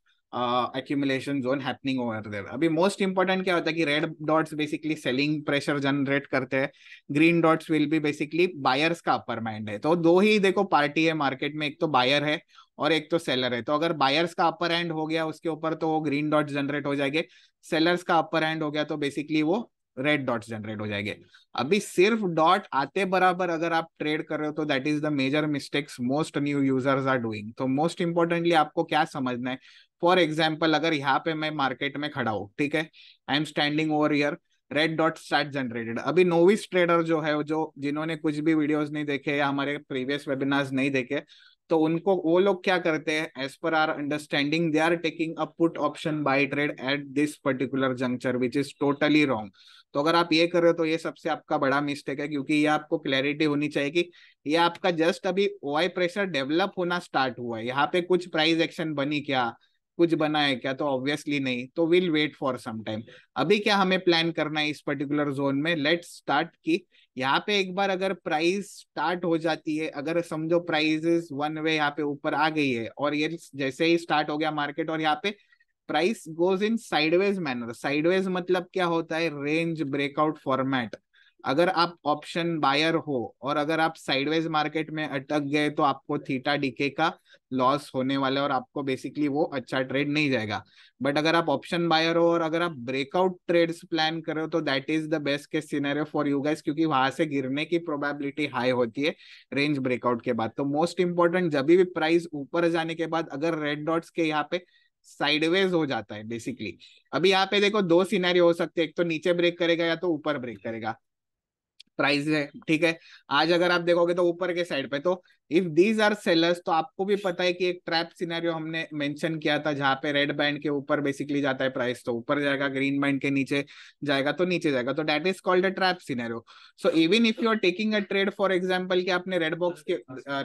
accumulation zone happening over there अभी मोस्ट इंपॉर्टेंट क्या होता है कि red dots basically selling pressure generate करते हैं green dots will be basically buyers का अपर माइंड है तो दो ही देखो पार्टी है मार्केट में एक तो बायर है और एक तो सेलर है तो अगर बायर्स का अपर एंड हो गया उसके ऊपर तो वो ग्रीन डॉट जनरेट हो जाएंगे सेलर्स का अपर एंड हो गया तो बेसिकली वो रेड डॉट्स जनरेट हो जाएंगे अभी सिर्फ डॉट आते बराबर अगर आप ट्रेड कर रहे हो तो that is the major mistakes most new users are doing तो मोस्ट इंपॉर्टेंटली आपको क्या समझना है फॉर एग्जाम्पल अगर यहाँ पे मैं मार्केट में खड़ा हूँ ठीक है I am standing over here red dot start generated अभी नोविस ट्रेडर जो है जो जिन्होंने कुछ भी वीडियोस नहीं देखे या हमारे प्रीवियस वेबिनार्स नहीं देखे तो उनको वो लोग क्या करते हैं as per our understanding they are taking a put option buy trade at this particular juncture which is totally wrong तो अगर आप ये कर रहे हो तो ये सबसे आपका बड़ा मिस्टेक है क्योंकि ये आपको क्लैरिटी होनी चाहिए कि ये आपका जस्ट अभी ओआई प्रेशर डेवलप होना स्टार्ट हुआ है यहाँ पे कुछ प्राइस एक्शन बनी क्या कुछ बना है क्या तो ऑब्वियसली नहीं तो will wait for some time अभी क्या हमें प्लान करना है इस पर्टिकुलर जोन में लेट स्टार्ट की यहाँ पे एक बार अगर प्राइस स्टार्ट हो जाती है अगर समझो प्राइजेस वन वे यहाँ पे ऊपर आ गई है और ये जैसे ही स्टार्ट हो गया मार्केट और यहाँ पे price goes in sideways manner sideways मतलब क्या होता है रेंज ब्रेकआउट फॉर्मेट अगर आप ऑप्शन बायर हो और अगर आप साइडवेज मार्केट में अटक गए तो आपको थीटा डीके का लॉस होने वाला है और आपको बेसिकली वो अच्छा ट्रेड नहीं जाएगा बट अगर आप ऑप्शन बायर हो और अगर आप ब्रेकआउट ट्रेड्स प्लान करो तो that is the best case scenario for you guys क्योंकि वहां से गिरने की प्रोबेबिलिटी हाई होती है रेंज ब्रेकआउट के बाद तो मोस्ट इंपॉर्टेंट जब भी प्राइस ऊपर जाने के बाद अगर रेड डॉट्स के यहाँ पे साइडवेज हो जाता है बेसिकली अभी यहाँ पे देखो दो सीनारी हो सकते हैं एक तो नीचे ब्रेक करेगा या तो ऊपर ब्रेक करेगा प्राइस है ठीक है आज अगर आप देखोगे तो ऊपर के साइड पे तो इफ दीज आर सेलर्स तो आपको भी पता है कि एक ट्रैप सिनेरियो हमने मेंशन किया था जहां पे रेड बैंड के ऊपर बेसिकली जाता है प्राइस तो ऊपर जाएगा ग्रीन बैंड के नीचे जाएगा तो नीचे जाएगा तो that is called a trap scenario so even if you are taking a trade for example की आपने रेड बॉक्स के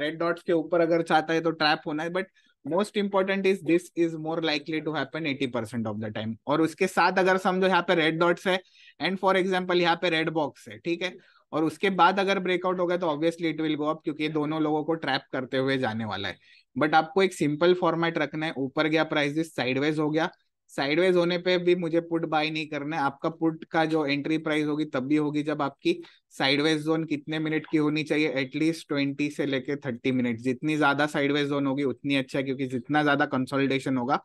रेड डॉट्स के ऊपर अगर चाहता है तो ट्रैप होना है but most important is this is more likely to happen eighty percent of the time और उसके साथ अगर समझो यहाँ पे रेड डॉट्स है एंड फॉर एग्जाम्पल यहाँ पे रेड बॉक्स है ठीक है और उसके बाद अगर ब्रेकआउट होगा तो obviously it will go up क्योंकि दोनों लोगों को ट्रैप करते हुए जाने वाला है बट आपको एक सिंपल फॉर्मेट रखना है ऊपर गया प्राइजेस साइडवाइज हो गया साइडवाइज होने पे भी मुझे पुट बाय नहीं करना है आपका पुट का जो एंट्री प्राइस होगी तब भी होगी जब आपकी साइडवाइज जोन कितने मिनट की होनी चाहिए एटलीस्ट ट्वेंटी से लेके थर्टी मिनट जितनी ज्यादा साइडवाइज जोन होगी उतनी अच्छा है क्योंकि जितना ज्यादा कंसोलिडेशन होगा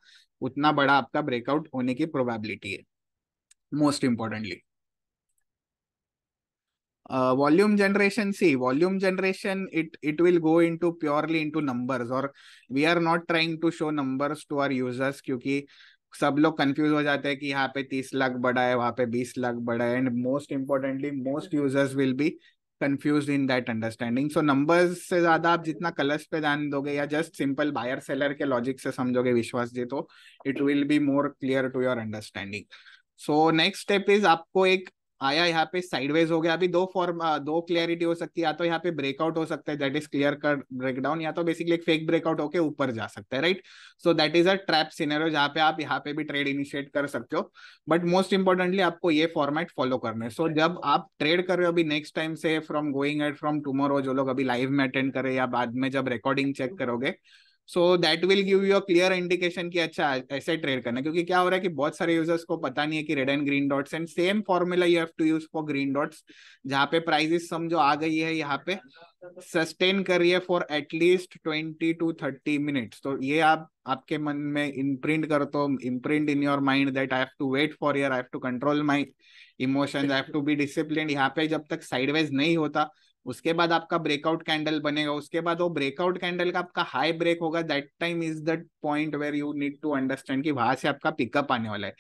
उतना बड़ा आपका ब्रेकआउट होने की प्रोबेबिलिटी है most importantly uh, volume generation see volume generation it it will go into purely into numbers or we are not trying to show numbers to our users क्योंकि सब लोग कंफ्यूज हो जाते हैं कि यहाँ पे तीस लाख बड़ा है वहां पे बीस लाख बड़ा है and most importantly most users will be confuse in that understanding so numbers से ज्यादा आप जितना कलर्स पे ध्यान दोगे या जस्ट सिंपल बायर सेलर के लॉजिक से समझोगे विश्वास जी तो it will be more clear to your understanding so next step is आपको एक आया यहाँ पे साइडवेज हो गया अभी दो फॉर्म दो क्लियरिटी हो सकती है या तो यहाँ पे ब्रेकआउट हो सकता है that is clear cut breakdown या तो बेसिकली एक फेक ब्रेकआउट होकर ऊपर जा सकता है right so that is a trap scenario जहाँ पे आप यहाँ पे भी ट्रेड इनिशिएट कर सकते हो बट मोस्ट इंपॉर्टेंटली आपको ये फॉर्मेट फॉलो करना है सो so, जब आप ट्रेड कर रहे हो अभी नेक्स्ट टाइम से from going at from tomorrow जो लोग अभी लाइव में अटेंड करे या बाद में जब रिकॉर्डिंग चेक करोगे so that will give you a clear indication कि अच्छा ऐसे ट्रेड करना क्योंकि क्या हो रहा है कि बहुत सारे यूजर्स को पता नहीं है कि red and green dots and same formula you have to use for green dots जहाँ पे प्राइजेस समझो आ गई है यहाँ पे सस्टेन करिए for at least twenty to thirty minutes तो ये आप आपके मन में इम्प्रिंट कर दो imprint in your mind that I have to wait for here I have to control my emotion I have to be discipline यहाँ पे जब तक साइडवाइज नहीं होता उसके बाद आपका ब्रेकआउट कैंडल बनेगा उसके बाद वो ब्रेकआउट कैंडल का आपका हाई ब्रेक होगा that time is that point where you need to understand कि वहां से आपका पिकअप आने वाला है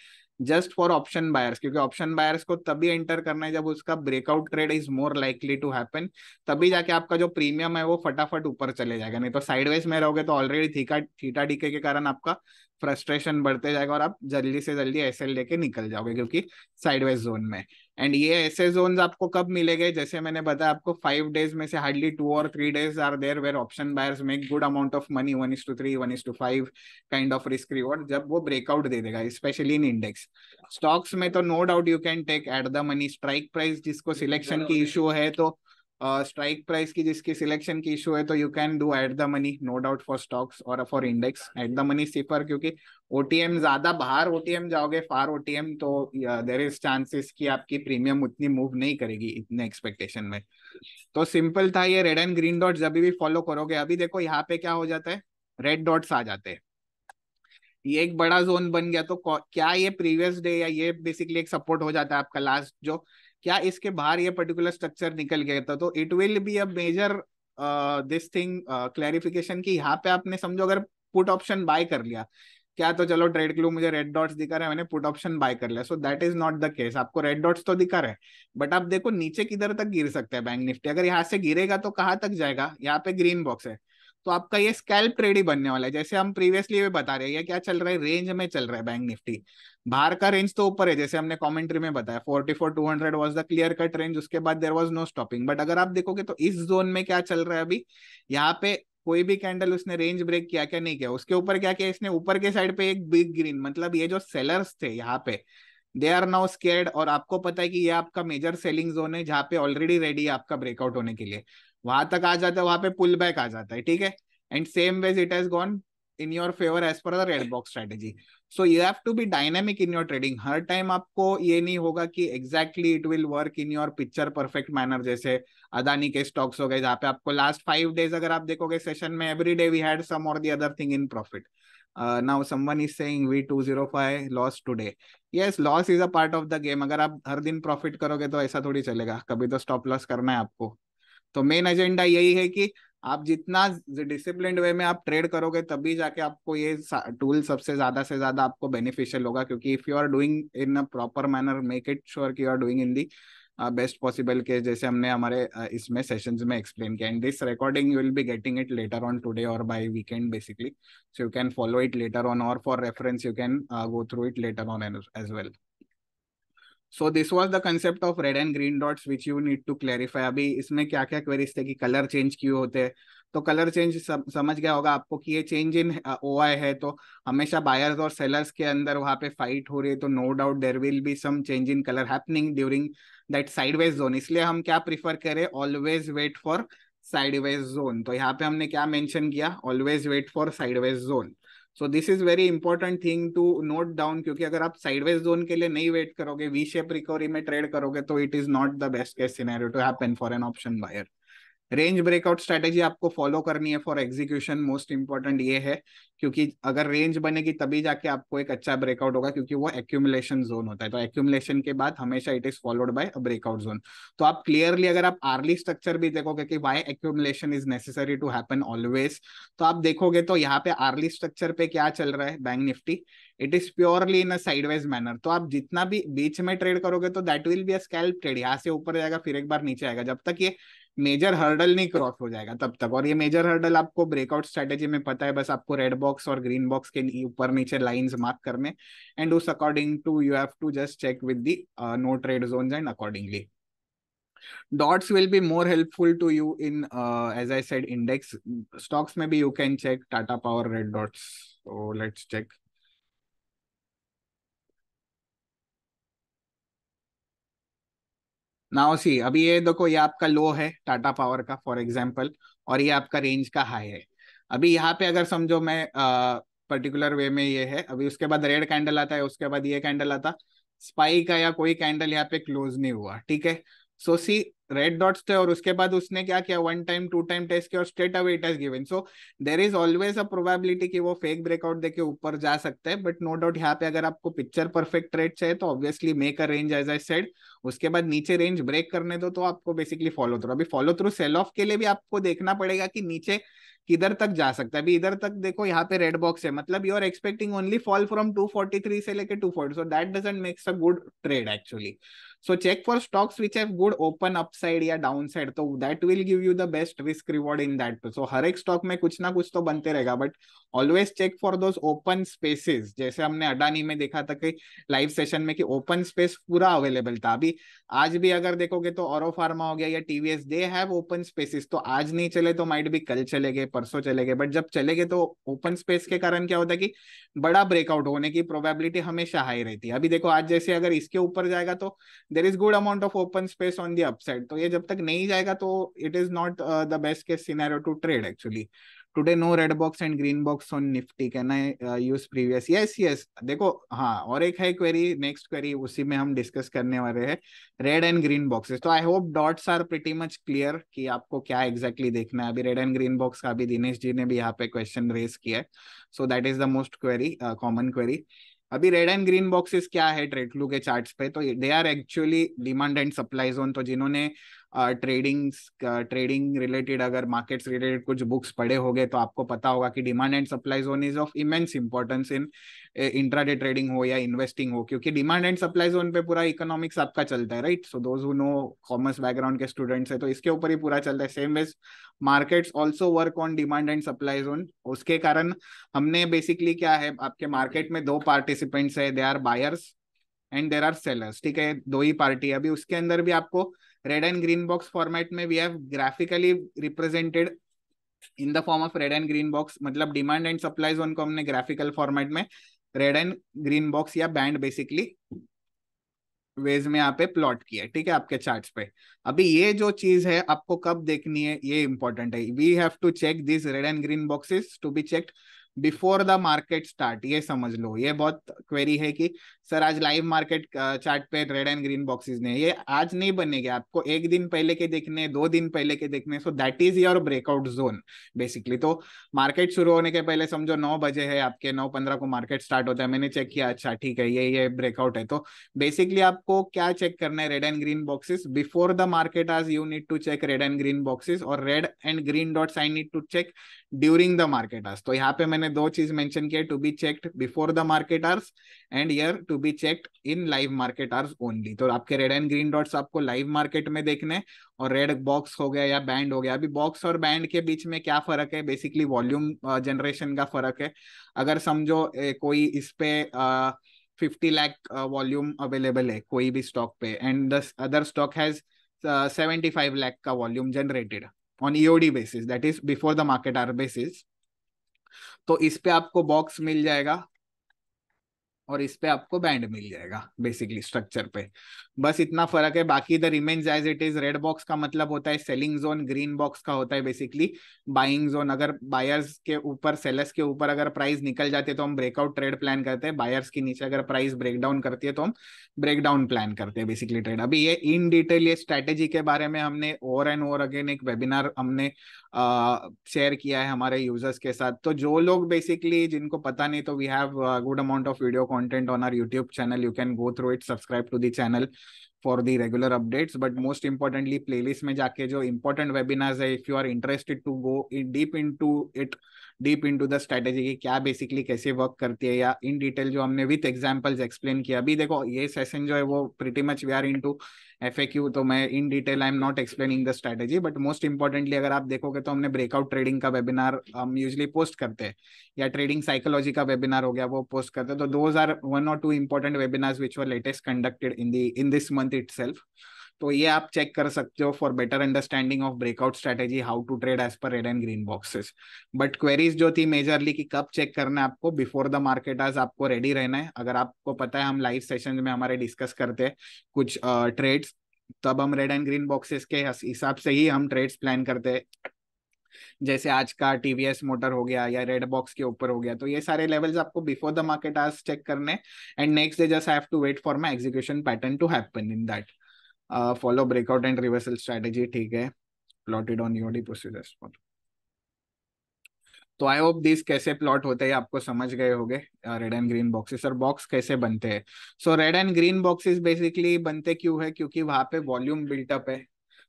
जस्ट फॉर ऑप्शन बायर्स क्योंकि ऑप्शन बायर्स को तभी एंटर करना है जब उसका breakout trade is more likely to happen तभी जाके आपका जो प्रीमियम है वो फटाफट ऊपर चले जाएगा नहीं तो साइडवेज में रहोगे तो ऑलरेडी थीका थीटा डीके के कारण आपका फ्रस्ट्रेशन बढ़ते जाएगा और आप जल्दी से जल्दी एस एल लेके निकल जाओगे क्योंकि साइडवेज जोन में एंड ये ऐसे जोन आपको कब मिलेंगे जैसे मैंने बताया आपको फाइव डेज में से हार्डली टू और three days are there where option buyers make good amount of money one is to three one is to five kind of risk reward जब वो ब्रेकआउट दे देगा स्पेशली इन इंडेक्स स्टॉक्स में तो no doubt you can take at the money strike price जिसको selection की issue है तो strike uh, price की जिसकी सिलेक्शन की इशू है तो you can do at the money no doubt for stocks और for index at the money safer क्योंकि ओटीएम ज्यादा बाहर ओटीएम जाओगे फार ओटीएम तो देर इज चांसेस कि आपकी प्रीमियम उतनी मूव नहीं करेगी इतने एक्सपेक्टेशन में तो सिंपल था ये रेड एंड ग्रीन डॉट जब भी फॉलो करोगे अभी देखो यहाँ पे क्या हो जाता है रेड डॉट्स आ जाते हैं ये एक बड़ा जोन बन गया तो क्या ये प्रीवियस डे या ये बेसिकली एक सपोर्ट हो जाता है आपका लास्ट जो क्या इसके बाहर ये पर्टिकुलर स्ट्रक्चर निकल गया था तो it will be a major this thing clarification की यहाँ पे आपने समझो अगर पुट ऑप्शन बाय कर लिया क्या तो चलो ट्रेड क्लू मुझे रेड डॉट्स दिखा रहे हैं मैंने पुट ऑप्शन बाय कर लिया so that is not the case आपको रेड डॉट्स तो दिखा रहे बट आप देखो नीचे किधर तक गिर सकते हैं बैंक निफ्टी अगर यहाँ से गिरेगा तो कहाँ तक जाएगा यहाँ पे ग्रीन बॉक्स है तो आपका ये स्कैल्प ट्रेड ही बनने वाला है जैसे हम प्रीवियसली भी बता रहे हैं ये क्या चल रहा है रेंज में चल रहा है बैंक निफ्टी बाहर का रेंज तो ऊपर है जैसे हमने कमेंट्री में बताया forty four two hundred was the clear cut range उसके बाद there was no stopping but अगर आप देखोगे तो इस जोन में क्या चल रहा है अभी यहाँ पे कोई भी कैंडल उसने रेंज ब्रेक किया क्या नहीं किया उसके ऊपर क्या किया इसने ऊपर के साइड पे एक बिग ग्रीन मतलब ये जो सेलर्स थे यहाँ पे दे आर नाउ स्केर्ड और आपको पता है कि ये आपका मेजर सेलिंग जोन है जहाँ पे ऑलरेडी रेडी है आपका ब्रेकआउट होने के लिए वहां तक आ जाता है वहां पे पुल बैक आ जाता है ठीक है and same ways it has gone in your favour as per the red box strategy so you have to be dynamic in your trading हर टाइम आपको ये नहीं होगा कि exactly it will work in your picture perfect manner जैसे अदानी के stocks हो गए जहाँ पे आपको लास्ट फाइव डेज अगर आप देखोगे सेशन में every day we had some और the other thing in profit now someone is saying we five loss today yes loss is a part of the game अगर आप हर दिन प्रॉफिट करोगे तो ऐसा थोड़ी चलेगा कभी तो स्टॉप लॉस करना है आपको तो मेन एजेंडा यही है कि आप जितना डिसिप्लिन वे में आप ट्रेड करोगे तभी जाके आपको ये टूल सबसे ज्यादा से ज्यादा आपको बेनिफिशियल होगा क्योंकि if you are doing in a proper manner make it sure की you are doing in the best possible के जैसे हमने हमारे uh, इसमें सेशंस में एक्सप्लेन किया and this recording you will be getting it later on today और by weekend basically so you can follow it later on और for reference you can go through it later on as well so this was the concept of red and green dots which you need to clarify अभी इसमें क्या क्या queries थे कि colour change क्यों होते हैं तो कलर चेंज समझ गया होगा आपको कि ये चेंज इन ओ आई है तो हमेशा बायर्स और सेलर्स के अंदर वहाँ पे फाइट हो रही है तो no doubt there will be some change in colour happening during that sideways zone इसलिए हम क्या प्रिफर करें always wait for sideways zone तो यहाँ पे हमने क्या मेंशन किया always wait for sideways zone so this is very important thing to note down क्योंकि अगर आप साइडवेज जोन के लिए नहीं वेट करोगे वी शेप रिकवरी में ट्रेड करोगे तो it is not the best case scenario to happen for an option buyer range breakout strategy आपको फॉलो करनी है फॉर एग्जीक्यूशन मोस्ट इंपॉर्टेंट ये है क्योंकि अगर रेंज बनेगी तभी जाके आपको एक अच्छा ब्रेकआउट होगा क्योंकि वो एक्यूमुलेशन जोन होता है तो एक्यूमुलेशन के बाद हमेशा it is followed by breakout zone तो आप क्लियरली अगर आप आर्ली स्ट्रक्चर भी देखोगे कि why accumulation is necessary to happen always तो आप देखोगे तो यहाँ पे आर्ली स्ट्रक्चर पे क्या चल रहा है bank Nifty it is purely in a sidewise manner तो आप जितना भी बीच में ट्रेड करोगे तो that will be a scalp trade यहाँ से ऊपर जाएगा फिर एक बार नीचे आएगा जब तक ये मेजर हर्डल नहीं क्रॉस हो जाएगा तब तक और ये मेजर हर्डल आपको ब्रेकआउट स्ट्रेटेजी में पता है बस आपको रेड बॉक्स और ग्रीन बॉक्स के ऊपर नीचे लाइंस मार्क करने एंड उस according to you have to just check with the no trade zone and accordingly dots will be more helpful to you in as I said index stocks में भी you can check Tata Power red dots let's check now see अभी ये देखो ये आपका low है Tata Power का for example और ये आपका रेंज का हाई है अभी यहाँ पे अगर समझो मैं पर्टिकुलर वे में ये है अभी उसके बाद रेड कैंडल आता है उसके बाद ये कैंडल आता स्पाई का या कोई कैंडल यहाँ पे क्लोज नहीं हुआ ठीक है सो सी रेड डॉट्स थे और उसके बाद उसने क्या किया one time two time test किया और straight away it has given so there is always a probability कि वो फेक ब्रेकआउट देके ऊपर जा सकते हैं बट नो डाउट यहाँ पे अगर आपको पिक्चर परफेक्ट ट्रेड चाहिए तो obviously make a range as I said उसके बाद नीचे रेंज ब्रेक करने दो तो आपको बेसिकली फॉलो थ्रू अभी फॉलो थ्रू सेल ऑफ के लिए भी आपको देखना पड़ेगा कि नीचे किधर तक जा सकता है अभी इधर तक देखो यहाँ पे रेड बॉक्स है मतलब you are expecting only fall from three से लेके forty so that doesn't makes a good trade actually So check for stocks which have good open upside या downside. तो that will give you the best risk reward in that. So हर एक stock में कुछ ना कुछ तो बनते रहेगा but always check for those open spaces. जैसे हमने अडानी में देखा था कि लाइव सेशन में कि ओपन स्पेस पूरा अवेलेबल था अभी आज भी अगर देखोगे तो और फार्मा हो गया या TVS they have open spaces तो आज नहीं चले तो माइट भी कल चले गए परसों चले गए बट जब चले गए तो ओपन स्पेस के कारण क्या होता है कि बड़ा ब्रेकआउट होने की प्रोबेबिलिटी हमेशा हाई रहती है अभी देखो आज जैसे अगर इसके ऊपर जाएगा तो there is good amount of open space on the upside तो ये जब तक नहीं जाएगा तो it is not the best case scenario to trade actually today no red box and green box on Nifty can I use previous yes yes देखो हाँ और एक है क्वेरी नेक्स्ट क्वेरी उसी में हम डिस्कस करने वाले हैं रेड एंड ग्रीन बॉक्सेस तो I hope dots are pretty much clear कि आपको क्या एग्जैक्टली exactly देखना है अभी रेड एंड ग्रीन बॉक्स का अभी दिनेश जी ने भी यहाँ पे क्वेश्चन रेज किया है so that is the most query common query अभी रेड एंड ग्रीन बॉक्सेस क्या है ट्रेड फ्लू के चार्ट्स पे तो they are actually demand and supply zone तो जिन्होंने ट्रेडिंग ट्रेडिंग रिलेटेड अगर मार्केट्स रिलेटेड कुछ बुक्स पढ़े हो तो आपको पता होगा कि demand and supply zone is of immense importance in intraday trading हो या इन्वेस्टिंग हो क्योंकि डिमांड एंड सप्लाई जोन पे पूरा इकोनॉमिक्स आपका चलता है right so those who know commerce background के स्टूडेंट्स है तो इसके ऊपर ही पूरा चलता है same ways markets also work on demand and supply zone उसके कारण हमने बेसिकली क्या है आपके मार्केट में दो पार्टिसिपेंट्स है they are buyers and there are sellers ठीक है दो ही पार्टी है अभी उसके अंदर भी आपको red and green box format में we have graphically represented in the form of red and green box मतलब demand and supply zone को हमने graphical format में red and green box या band basically वेज में यहाँ पे प्लॉट किया ठीक है आपके चार्ट्स पे अभी ये जो चीज है आपको कब देखनी है ये इंपॉर्टेंट है we have to check this red and green boxes to be checked before the market start ये समझ लो ये बहुत क्वेरी है कि सर आज लाइव मार्केट चार्ट पे रेड एंड ग्रीन बॉक्सेस ने ये आज नहीं बनेंगे आपको एक दिन पहले के देखने दो दिन पहले के देखने so that is your breakout zone basically तो मार्केट शुरू होने के पहले समझो नौ बजे है आपके नौ पंद्रह को मार्केट स्टार्ट होता है मैंने चेक किया अच्छा ठीक है ये ये ब्रेकआउट है तो बेसिकली आपको क्या चेक करना है red and green boxes before the market आज you need to check red and green boxes और red and green dots I need to check during the market आज तो यहाँ पे मैंने मैंने दो चीज मेंशन किया to be checked before the market hours and are to be checked in live market hours only तो आपके रेड एंड ग्रीन डॉट्स आपको लाइव मार्केट में देखने और रेड बॉक्स हो गया या बैंड हो गया अभी बॉक्स और बैंड के बीच में क्या फर्क है बेसिकली वॉल्यूम जनरेशन का फर्क है अगर समझो कोई इस पे फिफ्टी लैख वॉल्यूम अवेलेबल है कोई भी स्टॉक पे and the other stock has seventy five lakh का volume generated on EOD basis that is before the market hours basis तो इस पे आपको बॉक्स मिल जाएगा और इस पे आपको बैंड मिल जाएगा बेसिकली स्ट्रक्चर पे बस इतना फर्क है बाकी the remains as it is red box का मतलब होता है सेलिंग जोन ग्रीन बॉक्स का होता है बेसिकली बाइंग जोन अगर बायर्स के ऊपर सेलर्स के ऊपर अगर प्राइस निकल जाते तो हम ब्रेकआउट ट्रेड प्लान करते हैं बायर्स के नीचे अगर प्राइस ब्रेक डाउन करती है तो हम ब्रेक डाउन प्लान करते हैं बेसिकली ट्रेड अभी ये इन डिटेल ये स्ट्रेटेजी के बारे में हमने ओवर एंड ओवर अगेन एक वेबिनार हमने शेयर किया है हमारे यूजर्स के साथ तो जो लोग बेसिकली जिनको पता नहीं तो we have good amount of video content on our YouTube channel. You can go through it, subscribe to the channel for the regular updates. But most importantly, playlist me. जाके important webinars if you are interested to go deep into it deep into the strategy की क्या basically कैसे work करती है या in detail जो हमने with examples explain किया अभी देखो ये सेशन जो है वो pretty much we are to F तो मैं in detail I am not explaining the strategy but most importantly अगर आप देखोगे तो हमने ब्रेकआउट ट्रेडिंग का वेबिनार हम यूजली पोस्ट करते हैं या ट्रेडिंग साइकोलॉजी का वेबिनार हो गया वो पोस्ट करते हैं तो दोज आर वन और two important webinars which were latest conducted in the in this month it तो ये आप चेक कर सकते हो for better understanding of breakout strategy how to trade as per red and green boxes but queries जो थी majorly कि कब चेक करना है आपको बिफोर द मार्केट आज आपको रेडी रहना है अगर आपको पता है हम लाइव सेशन में हमारे डिस्कस करते हैं कुछ ट्रेड्स uh, तब हम रेड एंड ग्रीन बॉक्सेस के हिसाब से ही हम ट्रेड्स प्लान करते हैं जैसे आज का टीवीएस मोटर हो गया या रेड बॉक्स के ऊपर हो गया तो ये सारे लेवल्स आपको बिफोर द मार्केट आज चेक करने and next day just have to wait for my execution pattern to happen in that follow breakout and reversal strategy ठीक है plotted on UD procedures follow तो आई होप दिस कैसे plot होते हैं आपको समझ गए होंगे रेड एंड ग्रीन बॉक्सेस और बॉक्स कैसे बनते हैं so red and green boxes basically बनते क्यों है क्योंकि वहां पे वॉल्यूम बिल्टअप है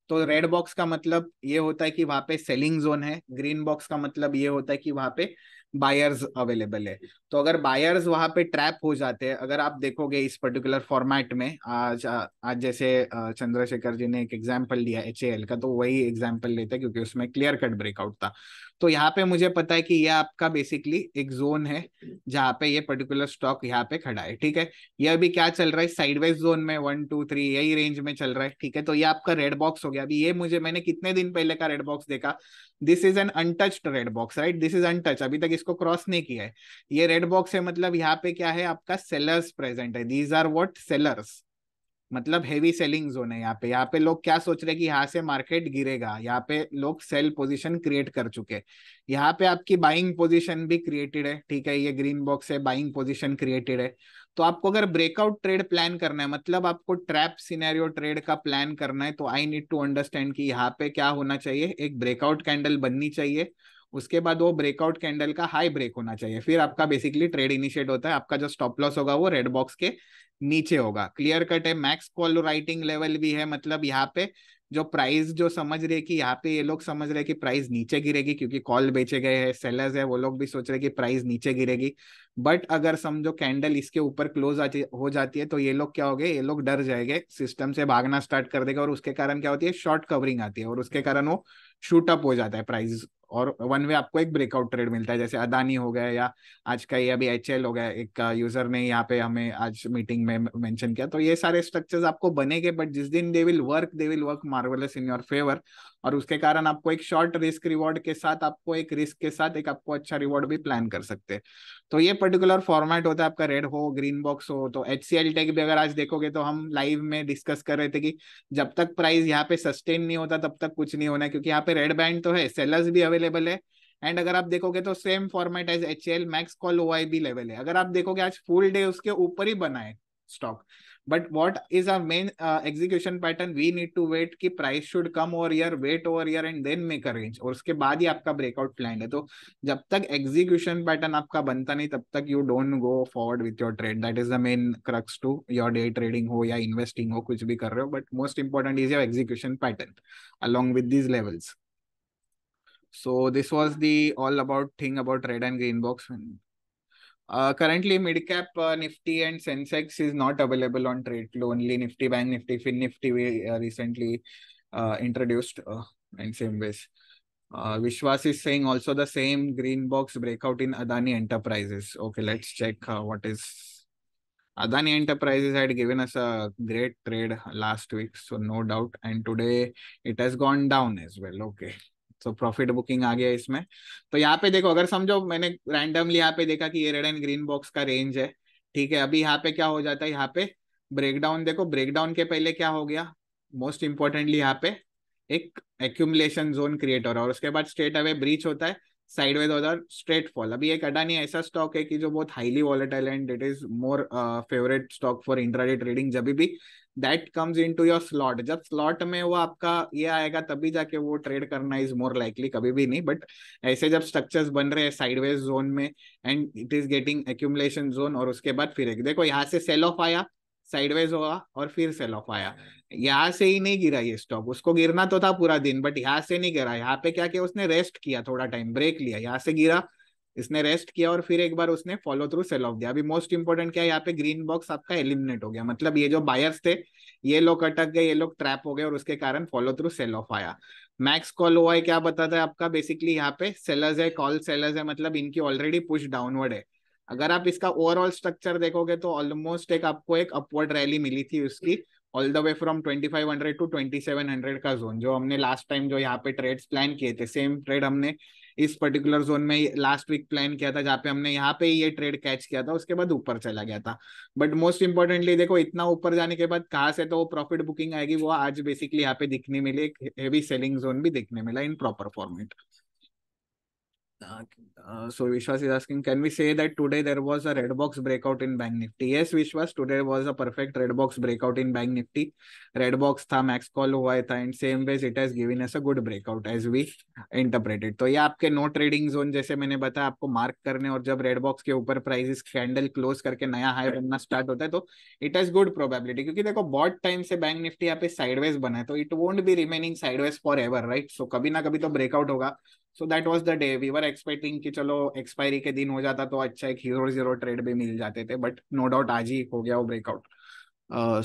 तो रेड बॉक्स का मतलब ये होता है कि वहां पे सेलिंग जोन है ग्रीन बॉक्स का मतलब ये होता है कि वहां पे बायर्स अवेलेबल है तो अगर बायर्स वहां पे ट्रैप हो जाते हैं अगर आप देखोगे इस पर्टिकुलर फॉर्मेट में आज आज जैसे चंद्रशेखर जी ने एक एग्जाम्पल दिया एच का तो वही एग्जाम्पल लेते हैं क्योंकि उसमें क्लियर कट ब्रेकआउट था तो यहाँ पे मुझे पता है कि ये आपका बेसिकली एक जोन है जहाँ पे ये पर्टिकुलर स्टॉक यहाँ पे खड़ा है ठीक है ये अभी क्या चल रहा है साइडवाइज जोन में वन टू थ्री यही रेंज में चल रहा है ठीक है तो ये आपका रेड बॉक्स हो गया अभी ये मुझे मैंने कितने दिन पहले का रेड बॉक्स देखा this is an untouched red box right this is untouch अभी तक इसको क्रॉस नहीं किया है ये रेड बॉक्स है मतलब यहाँ पे क्या है आपका सेलर्स प्रेजेंट है दीज आर वॉट सेलर्स मतलब हेवी सेलिंग जोन है यहाँ पे यहाँ पे लोग क्या सोच रहे हैं कि यहाँ से मार्केट गिरेगा यहाँ पे लोग सेल पोजीशन क्रिएट कर चुके यहाँ पे आपकी बाइंग पोजीशन भी क्रिएटेड है ठीक है ये ग्रीन बॉक्स है बाइंग पोजीशन क्रिएटेड है तो आपको अगर ब्रेकआउट ट्रेड प्लान करना है मतलब आपको ट्रैप सिनेरियो ट्रेड का प्लान करना है तो आई नीड टू अंडरस्टैंड कि यहाँ पे क्या होना चाहिए एक ब्रेकआउट कैंडल बननी चाहिए उसके बाद वो ब्रेकआउट कैंडल का हाई ब्रेक होना चाहिए फिर आपका बेसिकली ट्रेड इनिशिएट होता है आपका जो स्टॉप लॉस होगा वो रेड बॉक्स के नीचे होगा क्लियर कट है मैक्स कॉल राइटिंग लेवल भी है मतलब यहाँ पे जो प्राइस जो समझ रहे कि यहाँ पे ये लोग समझ रहे कि प्राइस नीचे गिरेगी क्योंकि कॉल बेचे गए हैं सेलर्स है वो लोग भी सोच रहे कि प्राइस नीचे गिरेगी बट अगर समझो कैंडल इसके ऊपर क्लोज हो जाती है तो ये लोग क्या हो गए ये लोग डर जाएंगे सिस्टम से भागना स्टार्ट कर देगा और उसके कारण क्या होती है शॉर्ट कवरिंग आती है और उसके कारण वो शूटअप हो जाता है प्राइस और वन वे आपको एक ब्रेकआउट ट्रेड मिलता है जैसे अदानी हो गया या आज का ये अभी एच हो गया एक यूजर uh, ने यहाँ पे हमें आज मीटिंग में मेंशन किया तो ये सारे स्ट्रक्चर्स आपको बनेंगे बट जिस दिन they will work they will work marvellous in your favour और उसके कारण आपको एक शॉर्ट रिस्क रिवॉर्ड के साथ आपको एक रिस्क के साथ एक आपको अच्छा रिवॉर्ड भी प्लान कर सकते हैं तो ये पर्टिकुलर फॉर्मेट होता है आपका रेड हो ग्रीन बॉक्स हो तो एच सी एल टेक भी अगर आज देखोगे तो हम लाइव में डिस्कस कर रहे थे कि जब तक प्राइस यहाँ पे सस्टेन नहीं होता तब तक कुछ नहीं होना क्योंकि यहाँ पे रेड बैंड तो है सेलर्स भी अवेलेबल है एंड अगर आप देखोगे तो same format as H L max call O I B level है अगर आप देखोगे आज फुल डे उसके ऊपर ही बना है stock but what is a main execution pattern we need to wait की price should come over year wait over year and then make a और उसके बाद ही आपका ब्रेकआउट प्लान है तो जब तक एग्जीक्यूशन पैटर्न आपका बनता नहीं तब तक you don't go forward with your trade that is the main crux to your day trading हो या इन्वेस्टिंग हो कुछ भी कर रहे हो but most important is your execution pattern along with these levels so this was the all about thing about red and green box and Uh, currently, midcap uh, Nifty and Sensex is not available on trade. Only Nifty Bank, Nifty Fin, Nifty we uh, recently uh, introduced uh, in same ways. Uh, Vishwas is saying also the same green box breakout in Adani Enterprises. Okay, let's check what is. Adani Enterprises had given us a great trade last week, so no doubt. And today it has gone down as well. Okay. तो profit booking आ गया इसमें तो यहाँ पे देखो अगर समझो मैंने रैंडमली यहाँ पे देखा कि ये रेड एंड ग्रीन बॉक्स का रेंज है ठीक है अभी यहाँ पे क्या हो जाता है यहाँ पे ब्रेकडाउन देखो ब्रेकडाउन के पहले क्या हो गया मोस्ट इंपॉर्टेंटली यहाँ पे एक एक्यूमुलेशन जोन क्रिएट हो रहा है और उसके बाद स्ट्रेट अवे ब्रीच होता है साइडवेज होता है स्ट्रेट फॉल अभी एक अडानी ऐसा स्टॉक है कि जो बहुत highly volatile and it is more favourite stock for intraday trading जब भी that comes to your slot जब स्लॉट में वो आपका ये आएगा तभी जाके वो ट्रेड करना इज मोर लाइकली कभी भी नहीं बट ऐसे जब स्ट्रक्चर्स बन रहे हैं साइडवेज जोन में and it is getting accumulation zone और उसके बाद फिर एक देखो यहाँ से सेल ऑफ आया साइडवेज हुआ और फिर सेल ऑफ आया hmm. यहाँ से ही नहीं गिरा ये स्टॉक उसको गिरना तो था पूरा दिन बट यहाँ से नहीं गिरा यहाँ पे क्या किया उसने रेस्ट किया थोड़ा टाइम ब्रेक लिया यहाँ से गिरा इसने रेस्ट किया और फिर एक बार उसने फॉलो थ्रू सेल ऑफ दिया अभी मोस्ट इंपोर्टेंट क्या है यहाँ पे ग्रीन बॉक्स आपका एलिमिनेट हो गया मतलब ये जो बायर्स थे ये लोग अटक गए ये लोग ट्रैप हो गए और उसके कारण फॉलो थ्रू सेल ऑफ आया मैक्स कॉल हुआ है क्या बताता है आपका बेसिकली यहाँ पे सेलर्स है कॉल सेलर्स है मतलब इनकी ऑलरेडी पुश डाउनवर्ड है अगर आप इसका ओवरऑल स्ट्रक्चर देखोगे तो ऑलमोस्ट एक आपको एक अपवर्ड रैली मिली थी उसकी all the way from twenty five hundred to twenty seven hundred का जोन जो हमने लास्ट टाइम जो यहाँ पे ट्रेड्स प्लान किए थे सेम ट्रेड हमने इस पर्टिकुलर जोन में लास्ट वीक प्लान किया था जहाँ पे हमने यहाँ पे ये ट्रेड कैच किया था उसके बाद ऊपर चला गया था बट मोस्ट इंपॉर्टेंटली देखो इतना ऊपर जाने के बाद कहाँ से तो वो प्रॉफिट बुकिंग आएगी वो आज बेसिकली यहाँ पे दिखने मिले एक हेवी सेलिंग जोन भी देखने मिला in proper format so Vishwas is asking, can we say that today there was a red box breakout in Bank Nifty? Yes, Vishwas, today was a perfect red box breakout in Bank Nifty. Red box tha, max call hua tha, and same way it has given us a good breakout as we interpreted. So, ये aapke no trading zone jaise maine bata, aapko mark karne aur jab red box ke upar prices candle close karke naya high right. banna start hota hai, to it has good probability. Kyunki dekho, time time se Bank Nifty पे pe sideways bana hai, to it won't be remaining sideways forever, right? So, kabhi na kabhi to breakout hoga. So that was the day we were expecting कि चलो expiry के दिन हो जाता तो अच्छा एक हीरो जीरो ट्रेड भी मिल जाते थे बट नो डाउट आज ही हो गया वो breakout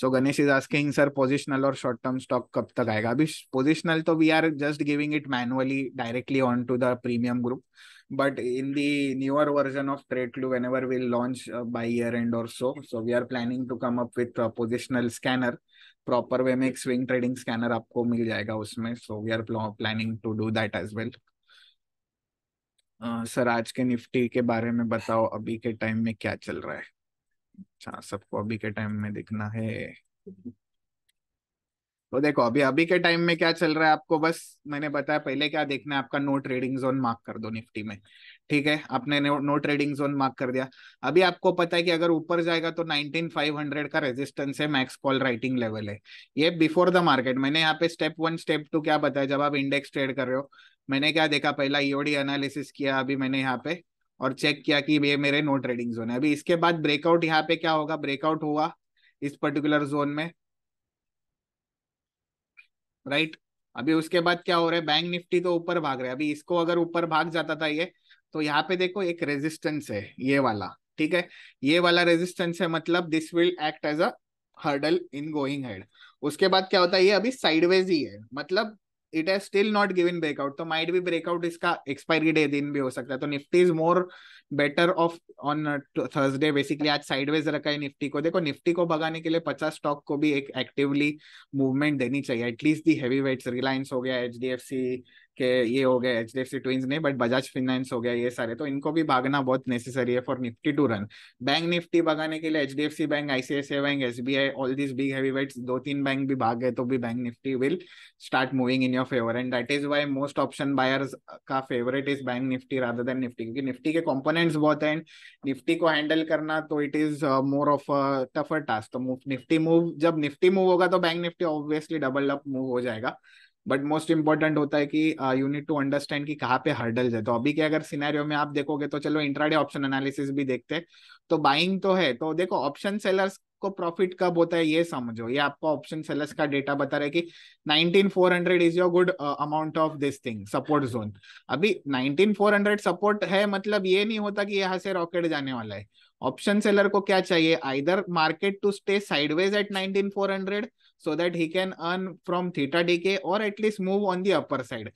so Ganesh is asking sir positional और शॉर्ट टर्म स्टॉक कब तक आएगा अभी पोजिशनल तो we are just giving it manually directly on to the premium group but in the newer version of trade clue whenever launch launch uh, by year end or so so we are planning to come up with a positional proper way में एक swing trading scanner आपको मिल जाएगा उसमें so we are planning to do that as well sir आज के Nifty के बारे में बताओ अभी के टाइम में क्या चल रहा है अच्छा सबको अभी के टाइम में देखना है तो देखो अभी अभी के टाइम में क्या चल रहा है आपको बस मैंने बताया पहले क्या देखना है आपका नो ट्रेडिंग जोन मार्क कर दो निफ्टी में ठीक है आपने नो, ट्रेडिंग जोन मार्क कर दिया अभी आपको पता है कि अगर ऊपर जाएगा तो 19500 का रेजिस्टेंस है मैक्स कॉल राइटिंग लेवल है ये बिफोर द मार्केट मैंने यहाँ पे स्टेप वन स्टेप टू क्या बताया जब आप इंडेक्स ट्रेड कर रहे हो मैंने क्या देखा पहला ईओडी e एनालिसिस किया अभी मैंने यहाँ पे और चेक किया कि ये मेरे नो ट्रेडिंग जोन है अभी इसके बाद ब्रेकआउट यहाँ पे क्या होगा ब्रेकआउट हुआ इस पर्टिकुलर जोन में राइट right? अभी उसके बाद क्या हो रहा है बैंक निफ्टी तो ऊपर भाग रहा है अभी इसको अगर ऊपर भाग जाता था ये तो यहाँ पे देखो एक रेजिस्टेंस है ये वाला ठीक है ये वाला रेजिस्टेंस है मतलब this will act as a hurdle in going head उसके बाद क्या होता है ये अभी साइडवेज ही है मतलब it has still not given breakout तो माइट भी ब्रेकआउट इसका एक्सपायरी डे दिन भी हो सकता है तो Nifty is more better off on Thursday basically आज साइडवेज रखा है निफ्टी को देखो निफ्टी को भगाने के लिए पचास स्टॉक को भी एक एक्टिवली मूवमेंट देनी चाहिए at least the heavy weights Reliance हो गया एच डी एफ सी के ये हो गया H D F C twins नहीं बट बजाज फाइनेंस हो गया ये सारे तो इनको भी भागना बहुत नेसेसरी है for Nifty to run bank Nifty भगाने के लिए H D F C bank ICICI bank S B I all this big heavy weights दो तीन बैंक भी भाग गए तो भी bank Nifty will start moving in your favour and that is why most option buyers का favourite is bank Nifty rather than Nifty क्योंकि निफ्टी के कॉम्पोनेंट्स बहुत हैं निफ्टी को हैंडल करना तो it is more of a tougher task तो निफ्टी मूव जब निफ्टी मूव होगा तो bank Nifty obviously double up move हो जाएगा बट मोस्ट इम्पोर्टेंट होता है कि यू नीड टू अंडरस्टैंड कि कहाँ पे हर्डल्स है तो अभी के अगर सिनेरियो में आप देखोगे तो चलो इंट्राडे ऑप्शन एनालिसिस भी देखते हैं तो बाइंग तो है तो देखो ऑप्शन सेलर्स को प्रॉफिट कब होता है ये समझो ये आपको ऑप्शन सेलर्स का डेटा बता रहा है कि hundred is your good amount of this thing support zone अभी नाइनटीन फोर हंड्रेड सपोर्ट है मतलब ये नहीं होता कि यहाँ से रॉकेट जाने वाला है ऑप्शन सेलर को क्या चाहिए either market to stay sideways at nineteen four hundred so that he can earn from theta decay और at least move on the upper side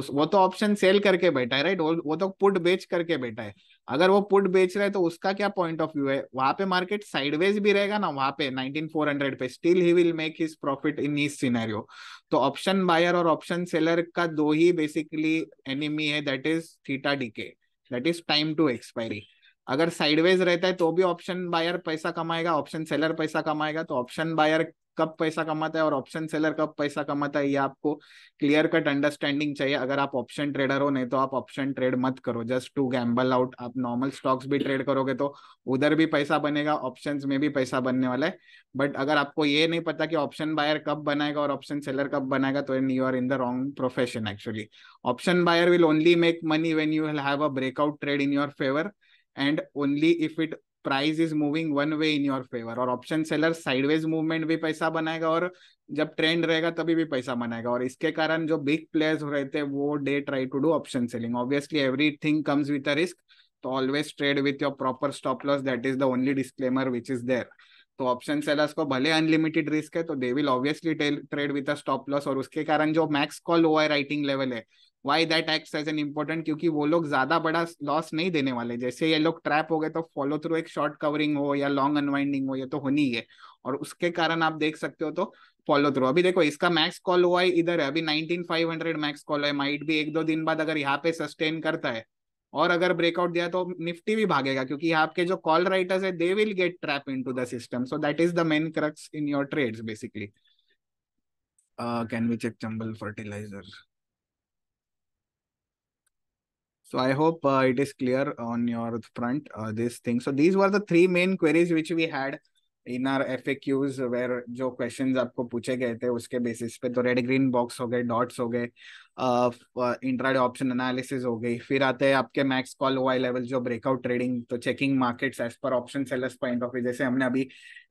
उस वो तो ऑप्शन सेल करके बैठा है राइट वो तो पुट बेच करके बैठा है अगर वो पुट बेच रहा है तो उसका क्या पॉइंट ऑफ व्यू है वहां पे मार्केट साइडवेज भी रहेगा ना वहां पे 19400 पे still he will make his profit in his scenario तो ऑप्शन बायर और ऑप्शन सेलर का दो ही बेसिकली एनिमी है that is theta decay that is time to expiry अगर साइडवेज रहता है तो भी ऑप्शन बायर पैसा कमाएगा ऑप्शन सेलर पैसा कमाएगा तो ऑप्शन बायर कब पैसा कमाता है और ऑप्शन सेलर कब पैसा कमाता है ये आपको क्लियर कट अंडरस्टैंडिंग चाहिए अगर आप ऑप्शन ट्रेडर हो नहीं तो आप ऑप्शन ट्रेड मत करो जस्ट टू गैम्बल आउट आप नॉर्मल स्टॉक्स भी ट्रेड करोगे तो उधर भी पैसा बनेगा ऑप्शन में भी पैसा बनने वाला है बट अगर आपको ये नहीं पता कि ऑप्शन बायर कब बनाएगा और ऑप्शन सेलर कब बनाएगा तो you are in the wrong profession actually option buyer will only make money when you have a breakout trade in your favour and only if it price is moving one way in your favour और option seller sideways movement भी पैसा बनाएगा और जब trend रहेगा तभी भी पैसा बनाएगा और इसके कारण जो बिग प्लेयर्स हो रहे थे वो day try to do option selling obviously everything comes with a risk तो always trade with your proper stop loss that is the only disclaimer which is there तो ऑप्शन सेलर्स को भले unlimited risk है तो they will obviously trade with a stop loss और उसके कारण जो मैक्स कॉल है राइटिंग लेवल है why that act as an important क्योंकि वो लोग ज्यादा बड़ा लॉस नहीं देने वाले जैसे ये लोग ट्रैप हो गए तो फॉलो थ्रू एक शॉर्ट कवरिंग हो या लॉन्ग अनवाइंडिंग हो ये तो होनी है और उसके कारण आप देख सकते हो तो फॉलो थ्रू अभी देखो इसका मैक्स कॉल हुआ है इधर है अभी nineteen five hundred max call है माइट भी एक दो दिन बाद अगर यहाँ पे सस्टेन करता है और अगर ब्रेकआउट दिया तो निफ्टी भी भागेगा क्योंकि आपके जो कॉल राइटर्स है they will get trap in to the system so that is the main crux in your trades basically can we check Chambal Fertiliser So I hope uh, it is clear on your front, uh, this thing. So these were the three main queries which we had in our F A Qs where जो question आपको पूछे गए थे उसके basis पे तो red green box हो गए डॉट्स हो गए इंट्राडे ऑप्शन एनालिसिस हो गई फिर आते हैं आपके मैक्स कॉल वाई लेवल जो ब्रेकआउट ट्रेडिंग तो checking markets as per option sellers point of view जैसे हमने अभी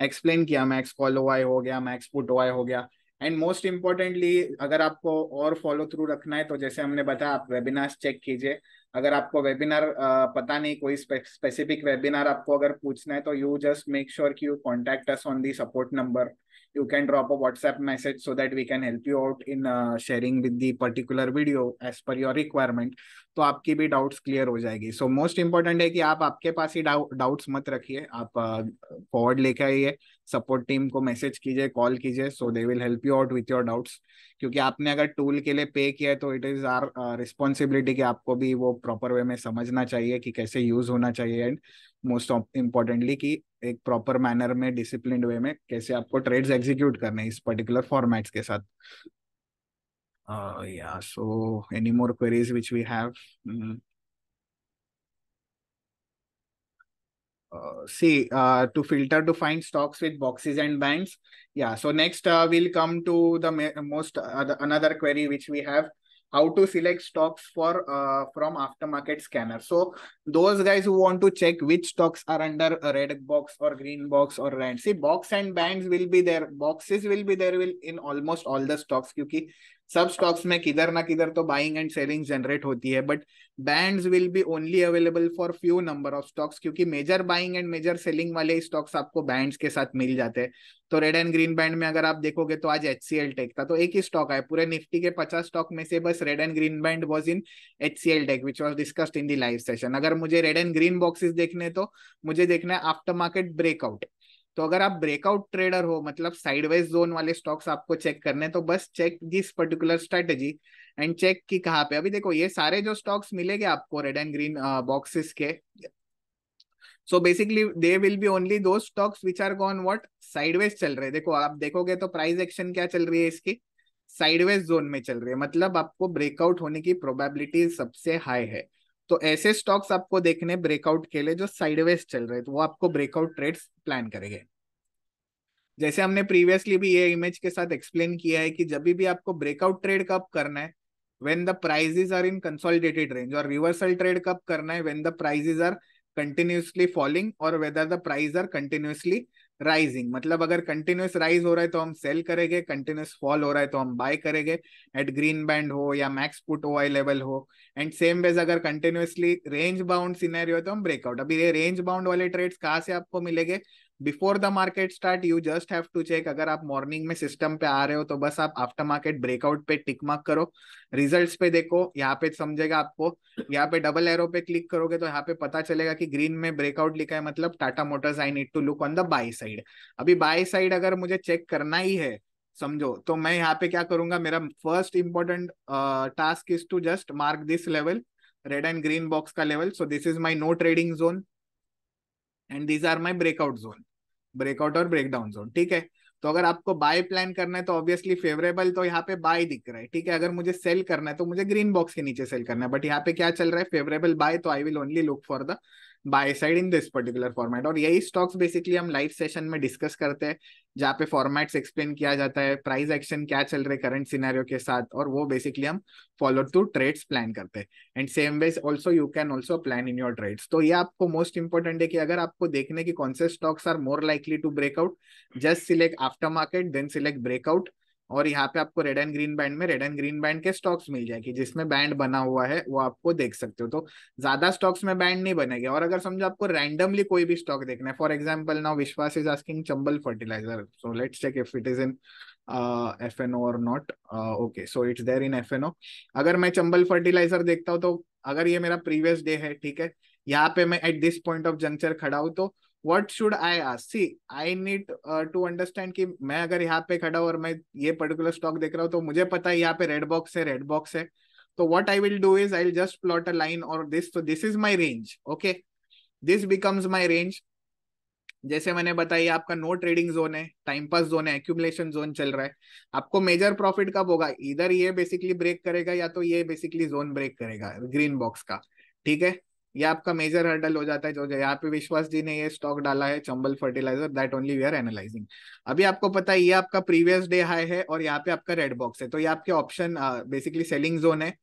एक्सप्लेन किया मैक्स कॉल वाई हो गया मैक्स पुट वाई हो गया एंड मोस्ट इम्पोर्टेंटली अगर आपको और फॉलो थ्रू रखना है तो जैसे हमने बताया आप वेबिनार्स चेक कीजिए अगर आपको वेबिनार पता नहीं कोई स्पेसिफिक वेबिनार आपको अगर पूछना है तो यू जस्ट मेक श्योर कि you contact us on the support number you can drop a whatsapp message so that we can help you out in uh, sharing with the particular video as per your requirement तो आपकी भी doubts clear हो जाएगी सो most important है कि आप आपके पास ही doubts मत रखिए आप फॉरवर्ड uh, लेके आइए सपोर्ट टीम को मैसेज कीजिए कॉल कीजिए so they will help you out with your doubts क्योंकि आपने अगर टूल के लिए पे किया है तो इट इज़ आर रिस्पॉन्सिबिलिटी कि आपको भी वो प्रॉपर वे में समझना चाहिए कि कैसे यूज होना चाहिए एंड मोस्ट इम्पोर्टेंटली कि एक प्रॉपर मैनर में डिसिप्लिन वे में कैसे आपको ट्रेड्स एग्जीक्यूट करने इस पर्टिकुलर फॉर्मेट्स के साथ uh, yeah so any more queries which we Uh, see uh, to filter to find stocks with boxes and bands yeah so next uh, we'll come to the most uh, the, another query which we have how to select stocks for uh, from aftermarket scanner so those guys who want to check which stocks are under a red box or green box or red see box and bands will be there boxes will be there will in almost all the stocks because. सब stocks में किधर ना किधर तो buying and selling generate होती है but bands will be only available for few number of stocks क्योंकि major buying and major selling वाले स्टॉक्स आपको बैंड्स के साथ मिल जाते हैं तो रेड एंड ग्रीन बैंड में अगर आप देखोगे तो आज एच सी एल टेक था तो एक ही स्टॉक है पूरे निफ्टी के पचास स्टॉक में से बस red and green band was in H C L tech which was discussed in the live session अगर मुझे रेड एंड ग्रीन बॉक्सिस देखने तो मुझे देखना है आफ्टर मार्केट ब्रेकआउट तो अगर आप ब्रेकआउट ट्रेडर हो मतलब साइडवाइज जोन वाले स्टॉक्स आपको चेक करने तो बस check this particular strategy and check की कहाँ पे अभी देखो ये सारे जो स्टॉक्स मिलेंगे आपको रेड एंड ग्रीन बॉक्सेस के so basically they will be only दो stocks which are gone what sideways चल रहे देखो आप देखोगे तो प्राइस एक्शन क्या चल रही है इसकी साइडवेज जोन में चल रही है मतलब आपको ब्रेकआउट होने की प्रोबेबिलिटी सबसे हाई है तो ऐसे स्टॉक्स आपको देखने ब्रेकआउट के लिए जो साइडवेज चल रहे तो वो आपको ब्रेकआउट ट्रेड्स प्लान करेंगे जैसे हमने प्रीवियसली भी ये इमेज के साथ एक्सप्लेन किया है कि जब भी आपको ब्रेकआउट ट्रेड कब करना है when the prices are in consolidated range और रिवर्सल ट्रेड कब करना है when the prices are continuously falling और whether the price are continuously rising मतलब अगर कंटिन्यूस राइज हो रहा है तो हम सेल करेंगे कंटिन्यूस फॉल हो रहा है तो हम बाय करेंगे एट ग्रीन बैंड हो या मैक्स पुट ओ लेवल हो एंड सेम वेज अगर कंटिन्यूसली रेंज बाउंड सीनेरियो तो हम ब्रेकआउट अभी ये रेंज बाउंड वाले ट्रेड्स कहाँ से आपको मिलेंगे before the market start you just have to check अगर आप मॉर्निंग में सिस्टम पे आ रहे हो तो बस आप आफ्टर मार्केट ब्रेकआउट पे टिक मार्क करो रिजल्ट्स पे देखो यहाँ पे समझेगा आपको यहाँ पे डबल एरो पे क्लिक करोगे तो यहाँ पे पता चलेगा कि ग्रीन में ब्रेकआउट लिखा है मतलब Tata Motors I need to look on the buy side अभी बाई साइड अगर मुझे चेक करना ही है समझो तो मैं यहाँ पे क्या करूंगा मेरा first important task is to just mark this level red and green box का level so this is my no trading zone and these are my breakout zone breakout और ब्रेकडाउन जोन ठीक है तो अगर आपको बाय प्लान करना है तो ऑब्वियसली फेवरेबल तो यहाँ पे बाय दिख रहा है ठीक है अगर मुझे सेल करना है तो मुझे ग्रीन बॉक्स के नीचे सेल करना है बट यहाँ पे क्या चल रहा है फेवरेबल बाय तो I will only look for the buy side in this particular format और यही स्टॉक्स बेसिकली हम लाइव सेशन में डिस्कस करते हैं जहाँ पे फॉर्मेट्स एक्सप्लेन किया जाता है प्राइस एक्शन क्या चल रहे करंट सिनेरियो के साथ और वो बेसिकली हम फॉलो टू ट्रेड्स प्लान करते हैं and same ways also you can also plan in your trades तो ये आपको मोस्ट इंपॉर्टेंट है कि अगर आपको देखने की कौन से stocks are more likely to breakout just select after market then select breakout और यहाँ पे आपको रेड एंड ग्रीन बैंड में रेड एंड ग्रीन बैंड के स्टॉक्स मिल जाएगी जिसमें बैंड बना हुआ है वो आपको देख सकते हो तो ज्यादा स्टॉक्स में बैंड नहीं बनेंगे और अगर समझो आपको रैंडमली कोई भी स्टॉक देखना है for example now Vishwas is asking Chambal fertiliser so let's check if it is in F N O और not okay so it's there in F N O अगर मैं चंबल फर्टिलाइजर देखता हूँ तो अगर ये मेरा प्रीवियस डे है ठीक है यहाँ पे मैं at this point of juncture खड़ा हूँ तो what should I ask see I need to understand कि मैं अगर यहाँ पे खड़ा हूँ और मैं ये पर्टिकुलर स्टॉक देख रहा हूँ तो मुझे पता है यहाँ पे रेड बॉक्स है रेड बॉक्स है तो what I will do is I will just plot a line और दिस तो this is my range okay this becomes my range जैसे मैंने बताया आपका नो ट्रेडिंग जोन है टाइम पास जोन है एक्यूमुलेशन जोन चल रहा है आपको मेजर प्रॉफिट कब होगा इधर ये बेसिकली ब्रेक करेगा या तो ये बेसिकली जोन ब्रेक करेगा ग्रीन बॉक्स का ठीक है ये आपका मेजर हर्डल हो जाता है जो तो यहाँ पे विश्वास जी ने ये स्टॉक डाला है Chambal fertiliser that only we are analysing अभी आपको पता है ये आपका प्रीवियस डे हाई है और यहाँ पे आपका रेड बॉक्स है तो ये आपके ऑप्शन बेसिकली सेलिंग जोन है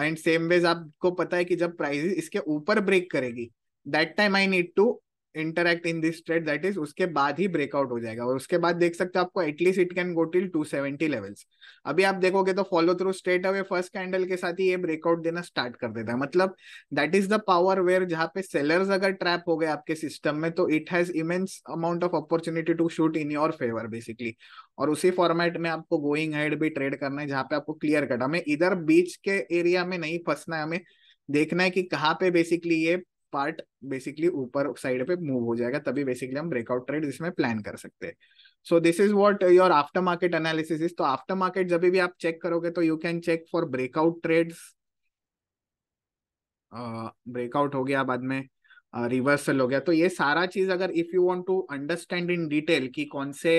एंड सेम वेज आपको पता है कि जब प्राइस इसके ऊपर ब्रेक करेगी that time I need to interact in this trade that is उसके बाद ही ब्रेकआउट हो जाएगा और उसके बाद देख सकते हो आपको at least it can go till two seventy levels अभी आप देखोगे तो follow through straight away first candle के साथ ही ये ब्रेकआउट देना स्टार्ट कर देता है मतलब that is the power where जहां पे सेलर्स अगर ट्रैप हो गए आपके सिस्टम में तो it has immense amount of opportunity to shoot in your favour basically और उसी फॉर्मेट में आपको गोइंग हेड भी ट्रेड करना है जहां पे आपको क्लियर कट हमें इधर बीच के एरिया में नहीं फंसना है हमें देखना है कि कहाँ पे बेसिकली ये पार्ट बेसिकली ऊपर साइड पे मूव हो जाएगा तभी बेसिकली हम ब्रेकआउट ट्रेड इसमें प्लान कर सकते हैं so this is what your after market analysis तो आफ्टर मार्केट जब भी आप चेक करोगे तो you can check for breakout trades breakout हो गया बाद में रिवर्सल uh, हो गया तो ये सारा चीज अगर if you want to understand in detail कि कौन से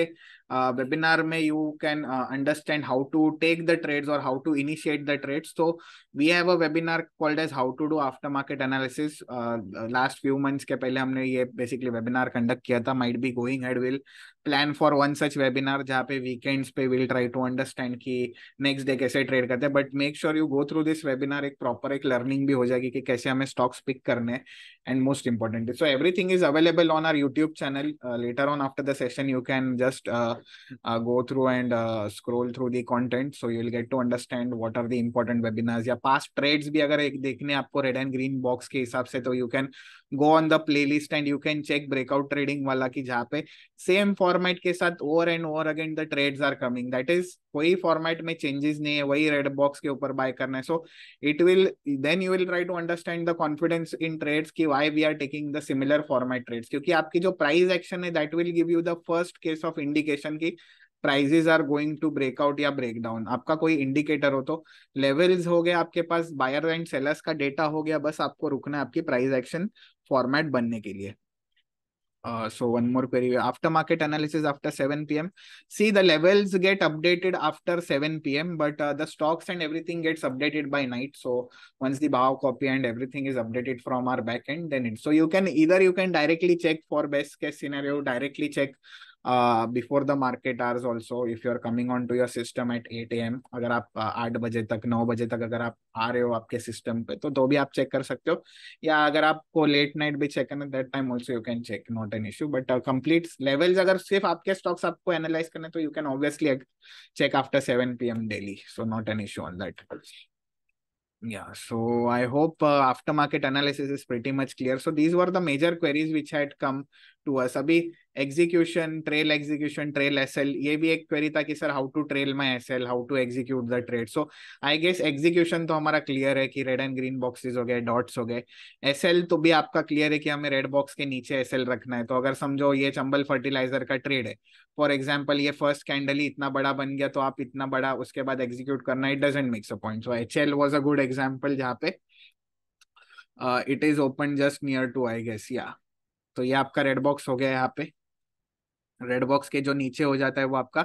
uh, webinar may you can uh, understand how to take the trades or how to initiate the trades so we have a webinar called as how to do aftermarket analysis uh, last few months ke pehle humne ye basically webinar conduct kiya tha might be going ahead will plan for one such webinar jahan pe weekends pe we'll try to understand ki next day kaise trade karte but make sure you go through this webinar ek proper ek learning bhi ho jayegi ki kaise hame stocks pick karne and most important so everything is available on our YouTube channel uh, later on after the session you can just uh, uh, go through and uh, scroll through the content so you'll get to understand what are the important webinars या past trades bhi agar ek dekhne, aapko red and green box ke हिसाब से तो you can go on the playlist and you can check breakout trading वाला की जहाँ पे same format के साथ over and over again the trades are coming that is वही फॉर्मेट में चेंजेस नहीं है वही रेड बॉक्स के ऊपर बाय करना है so it will then you will try to understand the confidence in trades की why we are taking the similar format trades क्योंकि आपकी जो प्राइस एक्शन है that will give you the first case of indication की prices are going to breakout या break down आपका कोई indicator हो तो लेवल्स हो गया आपके पास बायर एंड सेलर्स का डेटा हो गया बस आपको रुकना है आपकी प्राइस एक्शन फॉर्मेट बनने के लिए uh, so one more query after market analysis after 7 p.m see the levels get updated after 7 p.m but uh, the stocks and everything gets updated by night so once the Bao copy and everything is updated from our backend then it so you can either you can directly check for best case scenario directly check before the market hours also if you are coming on to your system at eight A अगर आप uh, आठ बजे तक नौ बजे तक अगर आप आ रहे हो आपके सिस्टम पे तो दो तो भी आप चेक कर सकते हो या अगर आपको लेट नाइट भी चेक करना that time also you can check not an issue but complete levels अगर सिर्फ आपके स्टॉक्स आपको एनालाइज करने तो you can obviously check after seven P M daily so not an issue on that Yeah, so I hope uh, aftermarket analysis is pretty much clear. So these were the major queries which had come to us अभी execution trail execution trail L ये भी एक query था कि sir how to trail my S L how to execute the trade so I guess execution तो हमारा clear है कि रेड एंड ग्रीन बॉक्सेस हो गए डॉट्स हो गए एल तो भी आपका क्लियर है कि हमें रेड बॉक्स के नीचे एस एल रखना है तो अगर समझो ये चंबल फर्टिलाइजर का ट्रेड है फॉर एग्जाम्पल ये फर्स्ट कैंडल ही इतना बड़ा बन गया तो आप इतना बड़ा उसके बाद एग्जीक्यूट करना it doesn't makes a point so H L was a good example जहाँ पे it is open just near to I guess या तो ये आपका रेड बॉक्स हो गया यहाँ पे रेड बॉक्स के जो नीचे हो जाता है वो आपका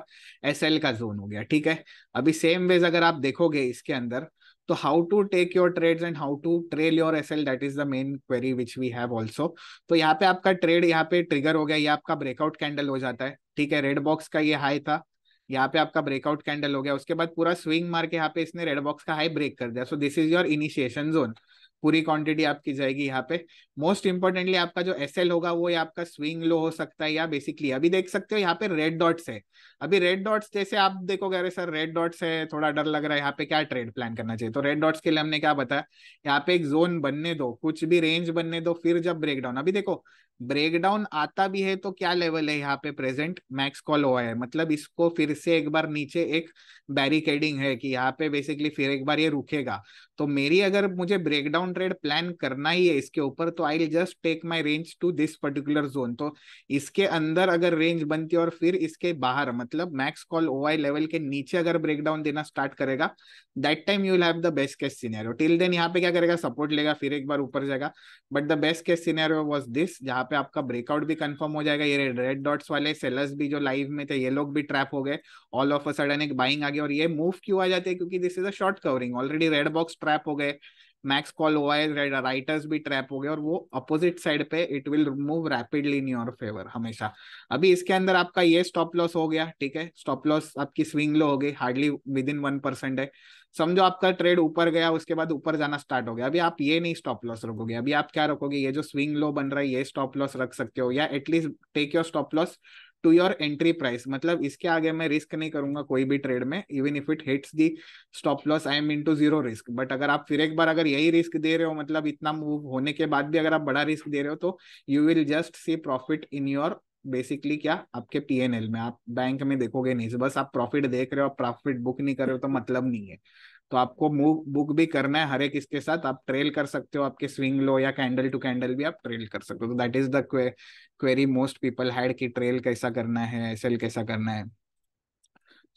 एस एल का जोन हो गया ठीक है अभी सेम वेज अगर आप देखोगे इसके अंदर तो how to take your trade and how to trail your S L that is the main query which we have also तो यहाँ पे आपका ट्रेड यहाँ पे ट्रिगर हो गया ये आपका ब्रेकआउट कैंडल हो जाता है ठीक है रेड बॉक्स का ये हाई था यहाँ पे आपका ब्रेकआउट कैंडल हो गया उसके बाद पूरा स्विंग मार के यहाँ पे इसने रेड बॉक्स का हाई ब्रेक कर दिया so this is your initiation zone पूरी क्वांटिटी आपकी जाएगी यहाँ पे मोस्ट इंपॉर्टेंटली आपका जो एस होगा वो आपका स्विंग लो हो सकता है या बेसिकली अभी देख सकते हो यहाँ पे रेड डॉट्स है अभी रेड डॉट्स जैसे आप कह अरे सर रेड डॉट्स है थोड़ा डर लग रहा है यहाँ पे क्या ट्रेड प्लान करना चाहिए तो रेड डॉट्स के लिए हमने क्या बताया यहाँ पे एक जोन बनने दो कुछ भी रेंज बनने दो फिर जब ब्रेकडाउन अभी देखो ब्रेकडाउन आता भी है तो क्या लेवल है यहाँ पे प्रेजेंट मैक्स कॉल हुआ है मतलब इसको फिर से एक बार नीचे एक बैरिकेडिंग है कि यहाँ पे बेसिकली फिर एक बार ये रुकेगा तो मेरी अगर मुझे ब्रेकडाउन ट्रेड प्लान करना ही है इसके ऊपर तो I just take my range to this particular zone तो इसके अंदर अगर रेंज बनती है और फिर इसके बाहर मतलब मैक्स कॉल ओ लेवल के नीचे अगर ब्रेकडाउन देना स्टार्ट करेगा that time you will have the best case scenario till then यहाँ पे क्या करेगा सपोर्ट लेगा फिर एक बार ऊपर जाएगा but the best case scenario was this जहाँ पे आपका ब्रेकआउट भी कंफर्म हो जाएगा ये रेड डॉट्स वाले सेलर्स भी जो लाइव में थे ये लोग भी ट्रैप हो गए ऑल ऑफ अ सडन एक बाइंग आ गई और ये मूव क्यों आ जाते हैं क्योंकि this is a short covering already red box trap हो गए मैक्स कॉल हुआ है राइटर्स भी ट्रैप हो गए और वो अपोजिट साइड पे it will move rapidly in your favour हमेशा अभी इसके अंदर आपका ये स्टॉप लॉस हो गया ठीक है स्टॉप लॉस आपकी स्विंग लो हो गई hardly within one percent है समझो आपका ट्रेड ऊपर गया उसके बाद ऊपर जाना स्टार्ट हो गया अभी आप ये नहीं स्टॉप लॉस रखोगे अभी आप क्या रखोगे ये जो स्विंग लो बन रहा है ये स्टॉप लॉस रख सकते हो या at least take your stop loss to your entry price मतलब इसके आगे मैं रिस्क नहीं करूंगा कोई भी ट्रेड में even if it hits the stop loss I am into zero risk but अगर आप फिर एक बार अगर यही रिस्क दे रहे हो मतलब इतना मूव होने के बाद भी अगर आप बड़ा रिस्क दे रहे हो तो you will just see profit in your basically क्या आपके पीएनएल में आप बैंक में देखोगे नहीं बस आप प्रॉफिट देख रहे हो आप प्रॉफिट बुक नहीं कर रहे हो तो मतलब नहीं है तो आपको मूव बुक भी करना है हर एक इसके साथ आप ट्रेल कर सकते हो आपके स्विंग लो या कैंडल टू कैंडल भी आप ट्रेल कर सकते हो तो that is the query most people had कि ट्रेल कैसा करना है एसएल कैसा करना है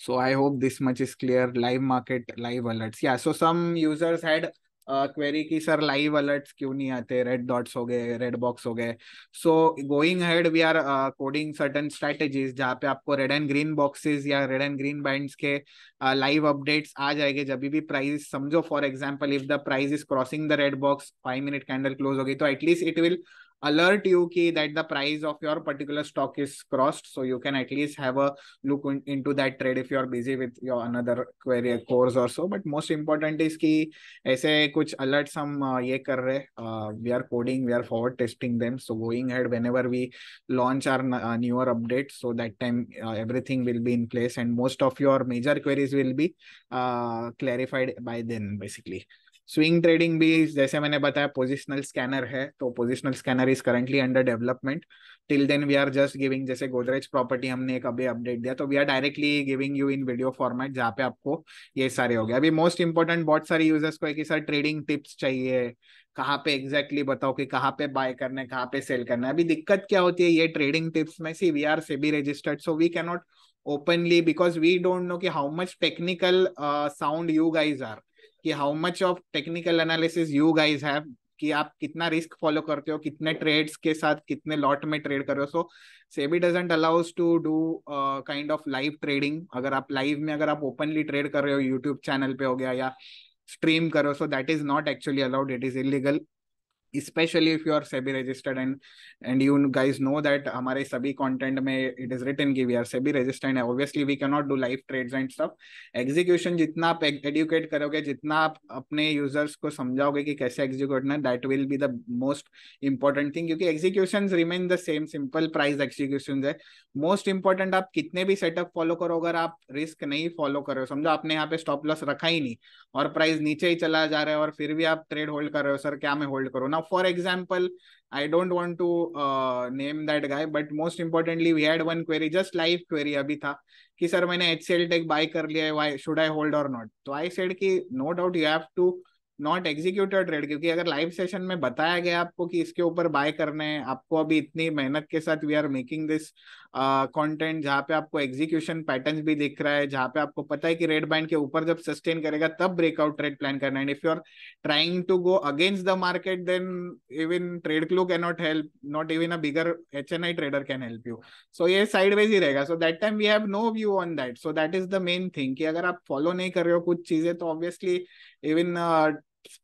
so I hope this much is clear live market live alerts या so some users had query की सर लाइव अलर्ट्स क्यों नहीं आते रेड डॉट्स हो गए रेड बॉक्स हो गए so going head we are coding certain strategies जहाँ पे आपको रेड एंड ग्रीन बॉक्सेस या रेड एंड ग्रीन बैंड्स के लाइव uh, अपडेट्स आ जाएंगे जब भी प्राइस समझो for example if the price is crossing the red box five minute candle close हो गई तो at least it will alert you that the price of your particular stock is crossed so you can at least have a look in, into that trade if you are busy with your another query course or so but most important is ki aise kuch alert some uh, ye kar rahe uh, we are coding we are forward testing them so going ahead whenever we launch our uh, newer updates, so that time uh, everything will be in place and most of your major queries will be uh, clarified by then basically swing trading भी जैसे मैंने बताया positional scanner है तो positional scanner is currently under development till then we are just giving जैसे Godrej property हमने एक अभी अपडेट दिया तो we are directly giving you in video format जहाँ पे आपको ये सारे हो गए अभी मोस्ट इंपॉर्टेंट बहुत सारे यूजर्स को है कि सर ट्रेडिंग टिप्स चाहिए कहाँ पे एग्जैक्टली exactly बताओ कि कहाँ पे बाय करना है कहाँ पे सेल करना है अभी दिक्कत क्या होती है ये ट्रेडिंग टिप्स में सी वी आर से भी registered so we cannot openly because we don't know कि how much technical sound you guys are कि how much of technical analysis you guys have कि आप कितना रिस्क फॉलो करते हो कितने ट्रेड्स के साथ कितने लॉट में ट्रेड कर रहे हो so SEBI doesn't allows to do kind of live trading अगर आप लाइव में अगर आप ओपनली ट्रेड कर रहे हो यूट्यूब चैनल पे हो गया या स्ट्रीम करो so that is not actually allowed it is illegal specially if you are SEBI registered and and you guys know that हमारे सभी कॉन्टेंट में इट इज रिटन की वी आर सेबी रजिस्टर्ड है obviously we can not do live trades and stuff execution जितना आप educate करोगे जितना आप अपने यूजर्स को समझाओगे कि कैसे एग्जीक्यूट ना that will be the most important thing क्योंकि execution remain the same simple price execution है मोस्ट इंपॉर्टेंट आप कितने भी सेटअप फॉलो करो अगर आप रिस्क नहीं फॉलो करो समझो आपने यहाँ पे स्टॉप लॉस रखा ही नहीं और प्राइस नीचे ही चला जा रहा है और फिर भी आप ट्रेड होल्ड कर रहे हो सर क्या मैं होल्ड करो ना now for example i don't want to uh, name that guy but most importantly we had one query just live query abhi tha कि सर मैंने H C L tech buy कर लिया है why should I hold और not तो I said कि no doubt you have to not execute your trade क्योंकि अगर लाइव सेशन में बताया गया आपको कि इसके ऊपर बाय करने हैं आपको अभी इतनी मेहनत के साथ we are making this content जहां जहाँ पे आपको एग्जीक्यूशन पैटर्न भी दिख रहा है जहाँ पे आपको पता है कि रेड बैंड के ऊपर जब सस्टेन करेगा तब ब्रेकआउट ट्रेड प्लान करना and if you are trying to go against the market then even trade clue can not help not even a bigger H N I trader can help you so ये sideways ही रहेगा so that time we have no view on that so that is the main thing कि अगर आप follow नहीं कर रहे हो कुछ चीजें तो obviously even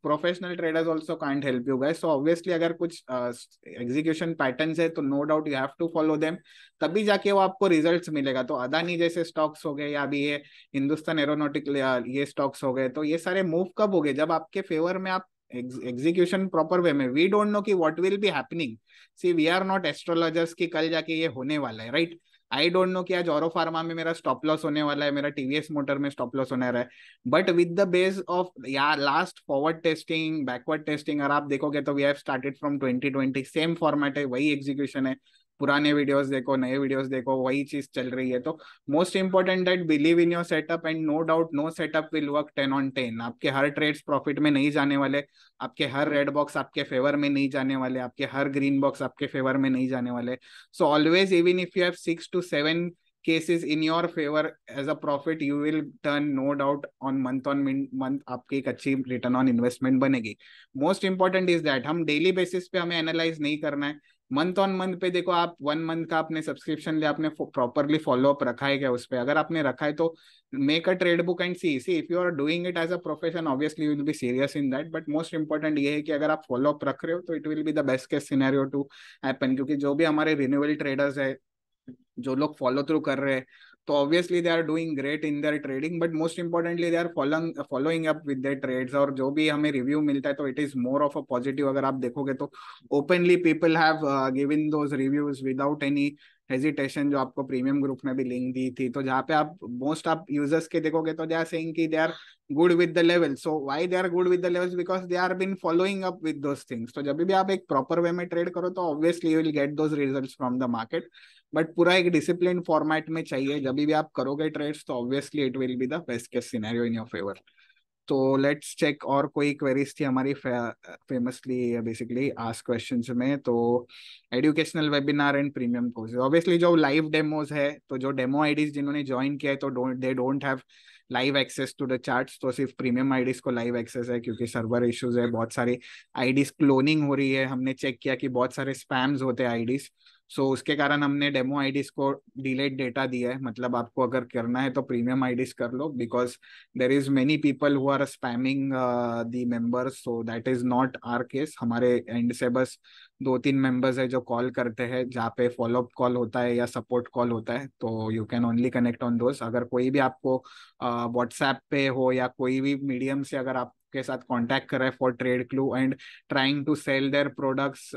professional traders also can't help you guys so obviously अगर कुछ एग्जीक्यूशन पैटर्न है तो no doubt you have to follow them तभी जाके वो आपको रिजल्ट मिलेगा तो अदानी जैसे स्टॉक्स हो गए या अभी ये हिंदुस्तान एरोनोटिकल ये स्टॉक्स हो गए तो ये सारे मूव कब हो गए जब आपके फेवर में आप एग्जीक्यूशन प्रॉपर वे में वी डोंट नो कि what will be happening see we are not astrologers कि कल जाके ये होने वाला है right right? I don't know कि आज और फार्मा में मेरा स्टॉप लॉस होने वाला है मेरा टीवीएस मोटर में स्टॉप लॉस होने रहा है but with the base of या last forward testing backward testing अगर आप देखोगे तो we have started from 2020 same format है वही एग्जीक्यूशन है पुराने वीडियोस देखो नए वीडियोस देखो वही चीज चल रही है तो most important that believe in your setup and no doubt no setup will work ten on ten आपके हर ट्रेड्स प्रॉफिट में नहीं जाने वाले आपके हर रेड बॉक्स आपके फेवर में नहीं जाने वाले आपके हर ग्रीन बॉक्स आपके फेवर में नहीं जाने वाले so always even if you have six two seven cases in your favour as a profit you will turn no doubt on month on month आपकी एक अच्छी रिटर्न ऑन इन्वेस्टमेंट बनेगी most important is that हम daily basis पे हमें analyse नहीं करना है मंथ ऑन मंथ पे देखो आप वन मंथ का आपने सब्सक्रिप्शन लिया आपने प्रॉपरली फॉलो अप रखा है क्या उस पर अगर आपने रखा है तो make a trade book and see see if you are doing it as a profession obviously will be serious in that but most important ये है कि अगर आप फॉलो अप रख रहे हो तो it will be the best case scenario to happen क्योंकि जो भी हमारे रिन्यूअल ट्रेडर्स है जो लोग फॉलो थ्रू कर रहे हैं तो obviously they are doing great in their trading but most importantly they are following following up with their trades और जो भी हमें रिव्यू मिलता है तो it is more of a positive अगर आप देखोगे तो openly people have given those reviews without any hesitation जो आपको प्रीमियम ग्रुप में भी लिंक दी थी तो जहाँ पे आप मोस्ट आप यूजर्स के देखोगे तो दे आर सेइंग कि they are good with the level so why they are good with the levels because they are been following up with those things तो जब भी आप एक प्रॉपर वे में ट्रेड करो तो obviously you will get those results from the market but पूरा एक डिसिप्लिन फॉर्मेट में चाहिए जब भी आप करोगे ट्रेड्स तो obviously it will be the best case scenario in your favour तो लेट्स चेक और कोई क्वेरीज थी हमारी फेमसली बेसिकली आस्क क्वेश्चन में तो educational webinar and premium courses obviously जो लाइव डेमोज है तो जो डेमो आईडीज जिन्होंने ज्वाइन किया है तो don't they don't have live access to the charts तो सिर्फ प्रीमियम आईडीज को लाइव एक्सेस है क्योंकि सर्वर इश्यूज है बहुत सारी आईडीज क्लोनिंग हो रही है हमने चेक किया कि बहुत सारे स्पैम्स होते हैं आईडीज सो so, उसके कारण हमने डेमो आईडीज को डिलेट डेटा दिया है मतलब आपको अगर करना है तो प्रीमियम आईडीज कर लो because there is many people who are spamming the members so that is not our case हमारे एंड से बस दो तीन मेंबर्स है जो कॉल करते हैं जहाँ पे फॉलोअप कॉल होता है या सपोर्ट कॉल होता है तो you can only connect on दोस्त अगर कोई भी आपको व्हाट्सएप uh, पे हो या कोई भी मीडियम से अगर आप के साथ कांटेक्ट कर रहे है for trade clue and trying to sell their products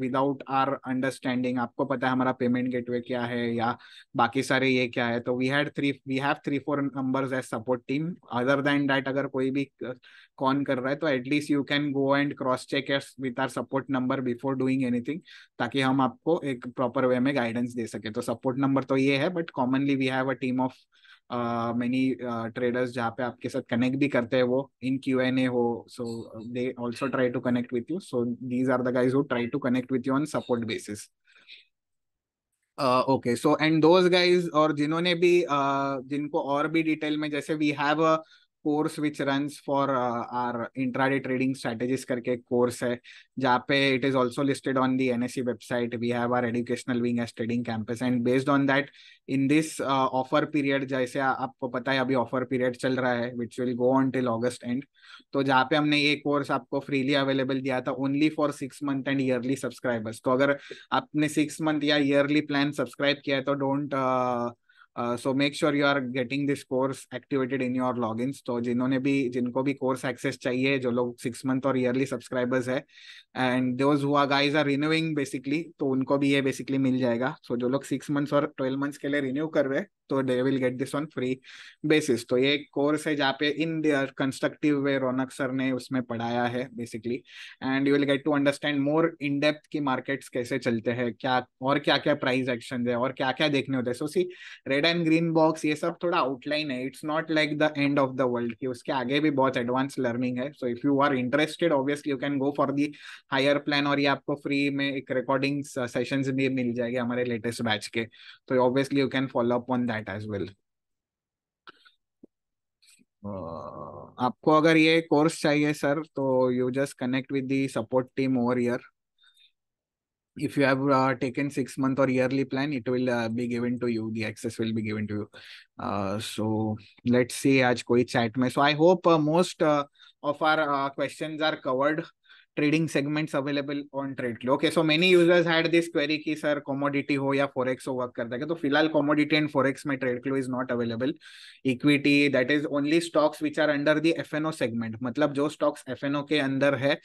without our understanding आपको पता है हमारा पेमेंट गेटवे क्या है या बाकी सारे ये क्या है तो we had three we have three four numbers as support team other than that अगर कोई भी कॉन uh, कर रहा है तो at least you can go and cross check with our support number before doing anything ताकि हम आपको एक प्रॉपर वे में गाइडेंस दे सके तो सपोर्ट नंबर तो ये है but commonly we have a team of many traders जहाँ पे आपके साथ कनेक्ट भी करते हैं वो इन क्यू एन ए हो so they also try to connect with you so these are the guys try to connect with you on support basis okay so and those guys और जिन्होंने भी uh, जिनको और भी डिटेल में जैसे we have course which run for our intraday trading strategies करके एक कोर्स है जहाँ पे it is also listed on the an website we have our educational wing as trading campus and based on that in this offer period जैसे आपको पता है अभी ऑफर पीरियड चल रहा है which will go on till August end तो जहाँ पे हमने ये कोर्स आपको फ्रीली अवेलेबल दिया था only for six month and yearly subscribers तो अगर आपने सिक्स मंथ या ईयरली प्लान सब्सक्राइब किया है तो don't uh, so make sure you are getting this course activated in your इन्स तो जिन्होंने भी जिनको भी कोर्स एक्सेस चाहिए जो लोग सिक्स मंथ और ईयरली सब्सक्राइबर्स है एंड दोज हुआ गाइज आर रिन्यूइंग बेसिकली तो उनको भी ये बेसिकली मिल जाएगा सो so, जो लोग सिक्स मंथ्स और ट्वेल्व मंथ्स के लिए रिन्यू कर रहे हैं तो they will get this on free basis तो ये एक कोर्स है जहाँ पे इन दर कंस्ट्रक्टिव वे रौनक सर ने उसमें पढ़ाया है basically and you will get to understand more in depth की मार्केट्स कैसे चलते हैं क्या और क्या क्या प्राइस एक्शन है और क्या क्या देखने होते हैं so see red and green box ये सब थोड़ा आउटलाइन है it's not like the end of the world की उसके आगे भी बहुत एडवांस लर्निंग है so if you are interested obviously you can go for the higher plan और ये आपको फ्री में एक रिकॉर्डिंग सेशन भी मिल जाएगी हमारे लेटेस्ट बैच के तो obviously you can follow up on that format as well. Uh, आपको अगर ये कोर्स चाहिए सर तो you just connect with the support team over here if you have uh, taken six month or yearly plan it will uh, be given to you the access will be given to you uh, so let's see aaj koi chat mein so i hope uh, most uh, of our uh, questions are covered trading segments available on trade clue okay so many users had this query की sir commodity हो या forex हो work करता है तो फिलहाल commodity and forex में trade clue is not available equity that is only stocks which are under the F N O segment मतलब जो स्टॉक्स एफ एन ओ के अंदर है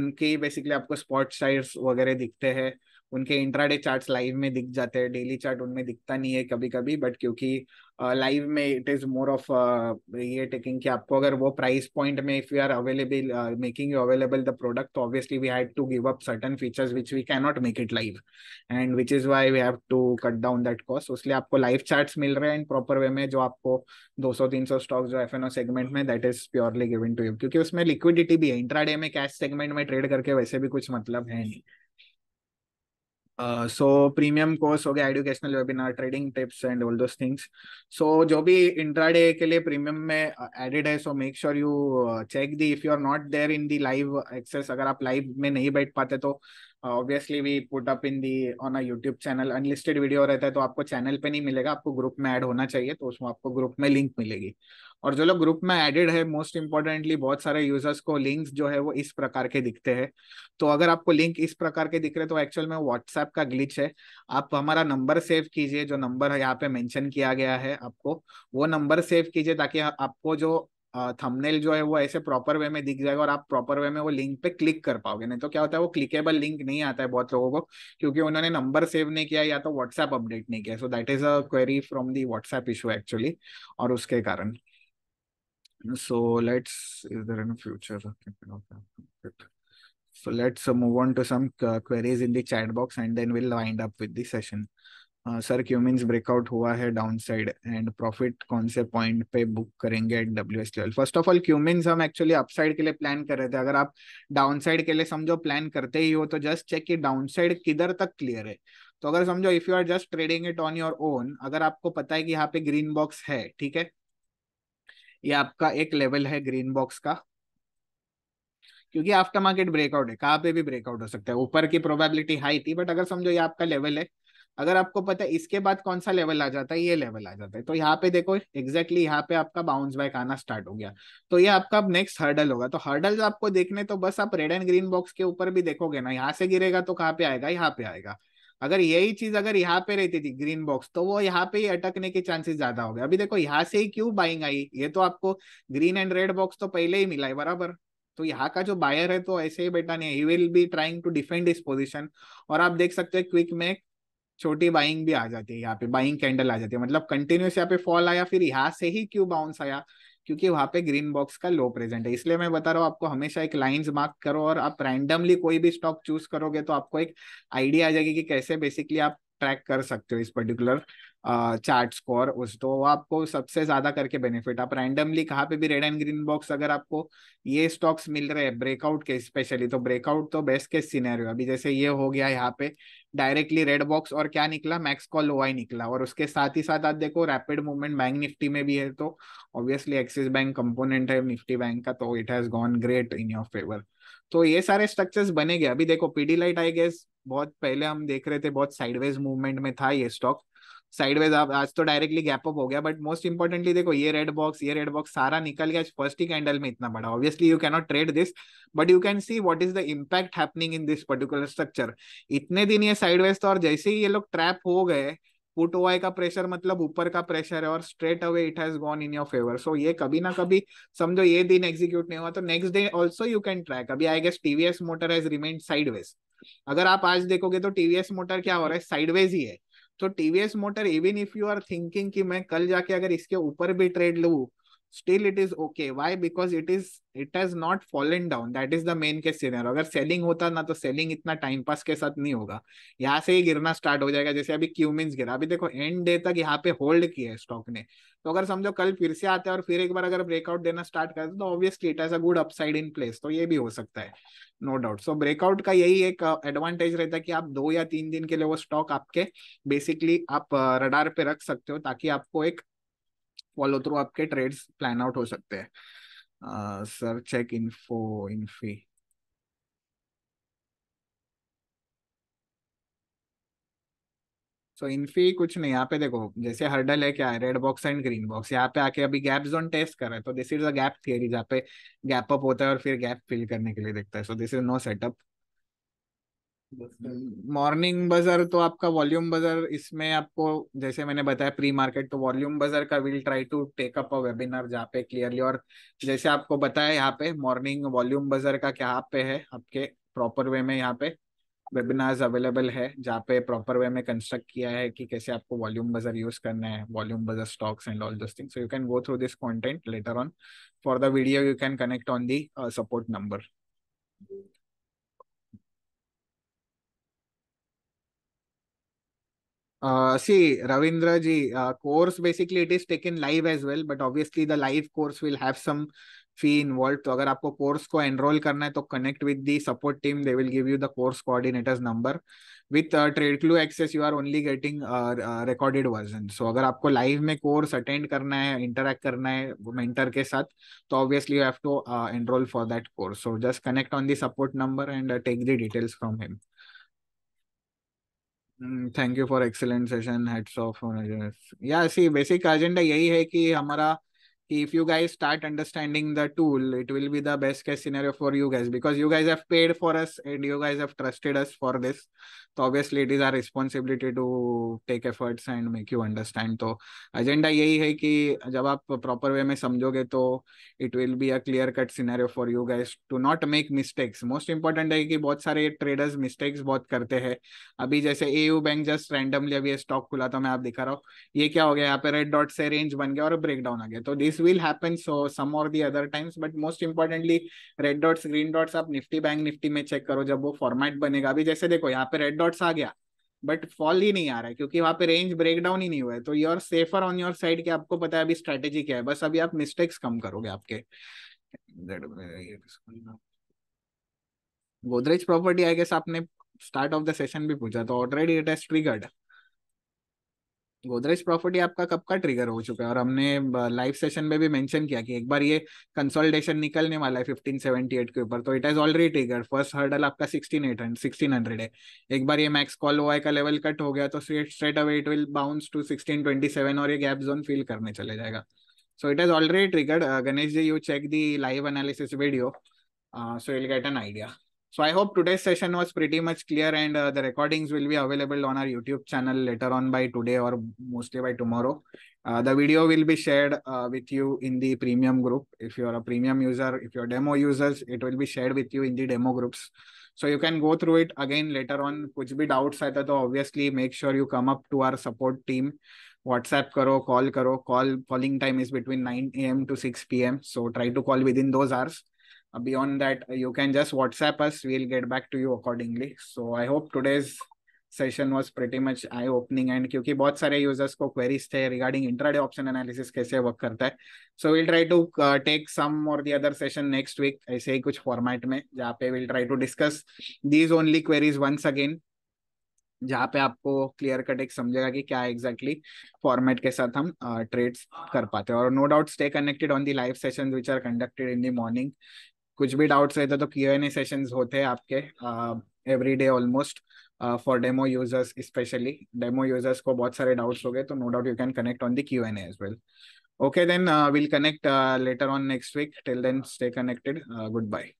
उनके बेसिकली आपको स्पॉट साइड्स वगैरह दिखते हैं उनके इंट्राडे चार्ट्स लाइव में दिख जाते हैं डेली चार्ट उनमें दिखता नहीं है कभी कभी बट क्योंकि लाइव में इट इज मोर ऑफ ये टेकिंग कि आपको अगर वो प्राइस पॉइंट में if you are available making you available the product तो obviously we had to give up certain features which we can not make it live and which is why we have to cut down that cost उसलिए आपको live charts मिल रहे हैं and proper way में जो आपको 200-300 stocks जो F segment में that is purely given to you क्योंकि उसमें लिक्विडिटी भी है इंट्राडे में कैश सेगमेंट में ट्रेड करके वैसे भी कुछ मतलब है नहीं सो प्रीमियम कोर्स हो गया educational webinar trading tips and all those things so जो भी इंट्राडे के लिए प्रीमियम में एडेड uh, है so make sure you check the if you are not there in the live access अगर आप लाइव में नहीं बैठ पाते तो obviously we put up in the on a YouTube channel unlisted video रहता है तो आपको चैनल पे नहीं मिलेगा आपको ग्रुप में ऐड होना चाहिए तो उसमें आपको ग्रुप में लिंक मिलेगी और जो लोग ग्रुप में एडेड है मोस्ट इम्पोर्टेंटली बहुत सारे यूजर्स को लिंक्स जो है वो इस प्रकार के दिखते हैं तो अगर आपको लिंक इस प्रकार के दिख रहे तो एक्चुअल में व्हाट्सएप का ग्लिच है आप हमारा नंबर सेव कीजिए जो नंबर यहाँ पे मेंशन किया गया है आपको वो नंबर सेव कीजिए ताकि आपको जो थंबनेल जो है वो ऐसे प्रॉपर वे में दिख जाएगा और आप प्रॉपर वे में वो लिंक पे क्लिक कर पाओगे नहीं तो क्या होता है वो क्लिकेबल लिंक नहीं आता है बहुत लोगों को क्योंकि उन्होंने नंबर सेव नहीं किया या तो व्हाट्सएप अपडेट नहीं किया so that is a query from the WhatsApp issue actually और उसके कारण So let's, is there any future? So let's uh, move on to some uh, queries in the chat box and then we'll wind up with the session. Sir Cummins breakout हुआ है downside and profit कौन से point पे book करेंगे at W S twelve first of all Cummins हम actually upside के लिए plan कर रहे थे अगर आप डाउनसाइड के लिए समझो प्लान करते ही हो तो जस्ट चेक कि डाउनसाइड किधर तक क्लियर है तो अगर समझो if you are just trading it on your own अगर आपको पता है कि यहाँ पे ग्रीन बॉक्स है ठीक है ये आपका एक लेवल है ग्रीन बॉक्स का क्योंकि आफ्टर मार्केट ब्रेकआउट है कहाँ पे भी ब्रेकआउट हो सकता है ऊपर की प्रोबेबिलिटी हाई थी बट अगर समझो ये आपका लेवल है अगर आपको पता है इसके बाद कौन सा लेवल आ जाता है ये लेवल आ जाता है तो यहाँ पे देखो एग्जैक्टली exactly यहाँ पे आपका बाउंस बैक आना स्टार्ट हो गया तो ये आपका अब नेक्स्ट हर्डल होगा तो हर्डल आपको देखने तो बस आप रेड एंड ग्रीन बॉक्स के ऊपर भी देखोगे ना यहाँ से गिरेगा तो कहाँ पे आएगा यहाँ पे आएगा अगर यही चीज अगर यहाँ पे रहती थी ग्रीन बॉक्स तो वो यहाँ पे ही अटकने के चांसेस ज्यादा हो गए अभी देखो यहाँ से ही क्यों बाइंग आई ये तो आपको ग्रीन एंड रेड बॉक्स तो पहले ही मिला है बराबर तो यहाँ का जो बायर है तो ऐसे ही बैठा नहीं ही will be trying to defend इस पोजिशन और आप देख सकते हैं क्विक में छोटी बाइंग भी आ जाती है यहाँ पे बाइंग कैंडल आ जाती है मतलब कंटिन्यूस यहाँ पे फॉल आया फिर यहाँ से ही क्यों बाउंस आया क्योंकि वहां पे ग्रीन बॉक्स का लो प्रेजेंट है इसलिए मैं बता रहा हूँ आपको हमेशा एक लाइंस मार्क करो और आप रैंडमली कोई भी स्टॉक चूज करोगे तो आपको एक आइडिया आ जाएगी कि कैसे बेसिकली आप ट्रैक कर सकते हो इस पर्टिकुलर चार्ट स्कोर उस तो वो आपको सबसे ज्यादा करके बेनिफिट आप रैंडमली कहाँ पे भी रेड एंड ग्रीन बॉक्स अगर आपको ये स्टॉक्स मिल रहे हैं ब्रेकआउट के स्पेशली तो ब्रेकआउट तो बेस्ट केस सिनेरियो अभी जैसे ये हो गया यहाँ पे डायरेक्टली रेड बॉक्स और क्या निकला मैक्स कॉल ओ निकला और उसके साथ ही साथ आप देखो रैपिड मूवमेंट बैंक निफ्टी में भी है तो ऑब्वियसली एक्सिस बैंक कंपोनेंट है निफ्टी बैंक का तो it has gone great in your favour तो ये सारे स्ट्रक्चर्स बने गए अभी देखो पीडी लाइट आई गेस बहुत पहले हम देख रहे थे बहुत साइडवेज मूवमेंट में था ये स्टॉक साइडवेज आप आज तो डायरेक्टली गैप अप हो गया बट मोस्ट इंपॉर्टेंटली देखो ये रेड बॉक्स ये रेड बॉक्स सारा निकल गया फर्स्ट ही कैंडल में इतना बड़ा obviously you cannot trade this but you can see what is the impact happening in this particular structure इतने दिन ये साइडवेज था और जैसे ही ये लोग ट्रैप हो गए पुट ओ का प्रेशर मतलब ऊपर का प्रेशर है और straight away it has gone in your favour so ये कभी ना कभी समझो ये दिन एग्जीक्यूट नहीं हुआ तो next day also you can track अभी I guess TVS motor has remain sideways अगर आप आज देखोगे तो टीवीएस मोटर क्या हो रहा है साइडवेज ही है तो TVS motor even if you are thinking कि मैं कल जाके अगर इसके ऊपर भी ट्रेड लू still it is okay why because it is it has not fallen down that is the main case scenario अगर selling होता ना तो selling इतना time pass के साथ नहीं होगा यहाँ से ही गिरना start हो जाएगा जैसे अभी क्यूमिंस गिरा अभी देखो end day तक यहाँ पे होल्ड किया है स्टॉक ने तो अगर समझो कल फिर से आता है और फिर एक बार अगर ब्रेकआउट देना स्टार्ट कर तो obviously it has a good upside in place तो ये भी हो सकता है नो डाउट सो ब्रेकआउट का यही एक एडवांटेज uh, रहता है कि आप दो या तीन दिन के लिए वो स्टॉक आपके बेसिकली आप रडार uh, पे रख सकते हो ताकि आपको एक फॉलो थ्रू आपके ट्रेड्स प्लान आउट हो सकते हैं sir check info Infy so तो इन्फी कुछ नहीं यहाँ पे देखो जैसे हर्डल है क्या है red box and green box यहाँ पे आके अभी गैप जोन टेस्ट कर रहे हैं तो this is a gap theory जहाँ पे गैप अप होता है और फिर गैप फिल करने के लिए देखता है so this is no setup morning बाजार तो आपका वॉल्यूम बाजार इसमें आपको जैसे मैंने बताया प्री मार्केट तो वॉल्यूम बाजार का will try to take up a webinar जहाँ पे क्लियरली और जैसे आपको बताया यहाँ पे मॉर्निंग वॉल्यूम बाजार का क्या आप पे है आपके प्रॉपर वे में यहाँ पे वेबिनार्स अवेलेबल है जहाँ पे प्रॉपर वे में कंस्ट्रक्ट किया है कि कैसे आपको वॉल्यूम बाजार यूज करना है वॉल्यूम बाजार stocks and all this thing so you can go through this content later on for the video you can connect on the support number Uh, see, Ravindra ji, uh, course basically it is taken live as well, but obviously the live course will have some fee involve तो अगर आपको course को enrol करना है तो connect with the support team they will give you the course coordinators number with trade clue access you are only getting recorded version so अगर आपको live में कोर्स अटेंड करना है इंटरेक्ट करना है मेंटर के साथ तो obviously you have to enrol for that course so just connect on the support number and take the details from him thank you for excellent session hats off या see basic agenda यही है कि हमारा if you guys start understanding the tool it will be the best case scenario for you guys because you guys have paid for us and you guys have trusted us for this तो obviously it is our responsibility to take efforts and make you understand तो agenda यही है कि जब आप proper way में समझोगे तो it will be a clear cut scenario for you guys to not make mistakes most important है कि बहुत सारे ट्रेडर्स मिस्टेक्स बहुत करते हैं अभी जैसे एयू बैंक जस्ट रैंडमली अभी स्टॉक खुला था मैं आप दिखा रहा हूँ ये क्या हो गया यहाँ पे रेड डॉट से रेंज बन गया और ब्रेक डाउन आ गया तो this will happen so some or the other times but most importantly red dots green dots आप nifty bank nifty में check करो जब वो format बनेगा अभी जैसे देखो यहाँ पे red dots आ गया बट फॉल ही नहीं आ रहा है क्योंकि वहां पे रेंज ब्रेकडाउन ही नहीं हुआ है तो you safer on your side कि आपको पता है अभी स्ट्रेटेजी क्या है बस अभी आप मिस्टेक्स कम करोगे आपके गोदरेज प्रॉपर्टी आई गेस आपने स्टार्ट ऑफ द सेशन भी पूछा तो already it has triggered Godrej property आपका कब का ट्रिगर हो चुका है और हमने लाइव सेशन में भी मेंशन किया कि एक बार ये कंसोलिडेशन निकलने वाला है फिफ्टीन सेवेंटी एट के ऊपर तो it has already trigger first hurdle आपका sixteen eight hundred sixteen hundred है एक बार ये मैक्स कॉल ओआई का लेवल कट हो गया तो straight away it will bounce to sixteen twenty seven और ये गैप जोन फील करने चले जाएगा so it has already triggered Ganesh ji you check the live analysis video so will get an idea So I hope today's session was pretty much clear and uh, the recordings will be available on our YouTube channel later on by today or mostly by tomorrow. Uh, the video will be shared uh, with you in the premium group. If you're a premium user, if you're demo users, it will be shared with you in the demo groups. So you can go through it again later on. Kuch bhi doubts hai to obviously make sure you come up to our support team. WhatsApp karo, call karo. Call calling time is between 9 a.m. to 6 p.m. So try to call within those hours. Uh, beyond that uh, you can just whatsapp us we'll get back to you accordingly so i hope today's session was pretty much eye opening and kyunki bahut sare users ko queries the regarding intraday option analysis kaise work karta so we'll try to uh, take some or the other session next week aise hi kuch format mein we'll try to discuss these only queries once again जहाँ पे आपको clear cut एक समझेगा exactly format के साथ हम trades uh, कर पाते हैं और no doubt stay connected on the live session which कुछ भी डाउट्स रहते तो क्यू एन ए सेशन होते हैं आपके every day almost for demo users specially demo users को बहुत सारे डाउट्स हो गए तो no doubt you can connect on the Q and as well okay then will connect later on next week till then stay connected good connected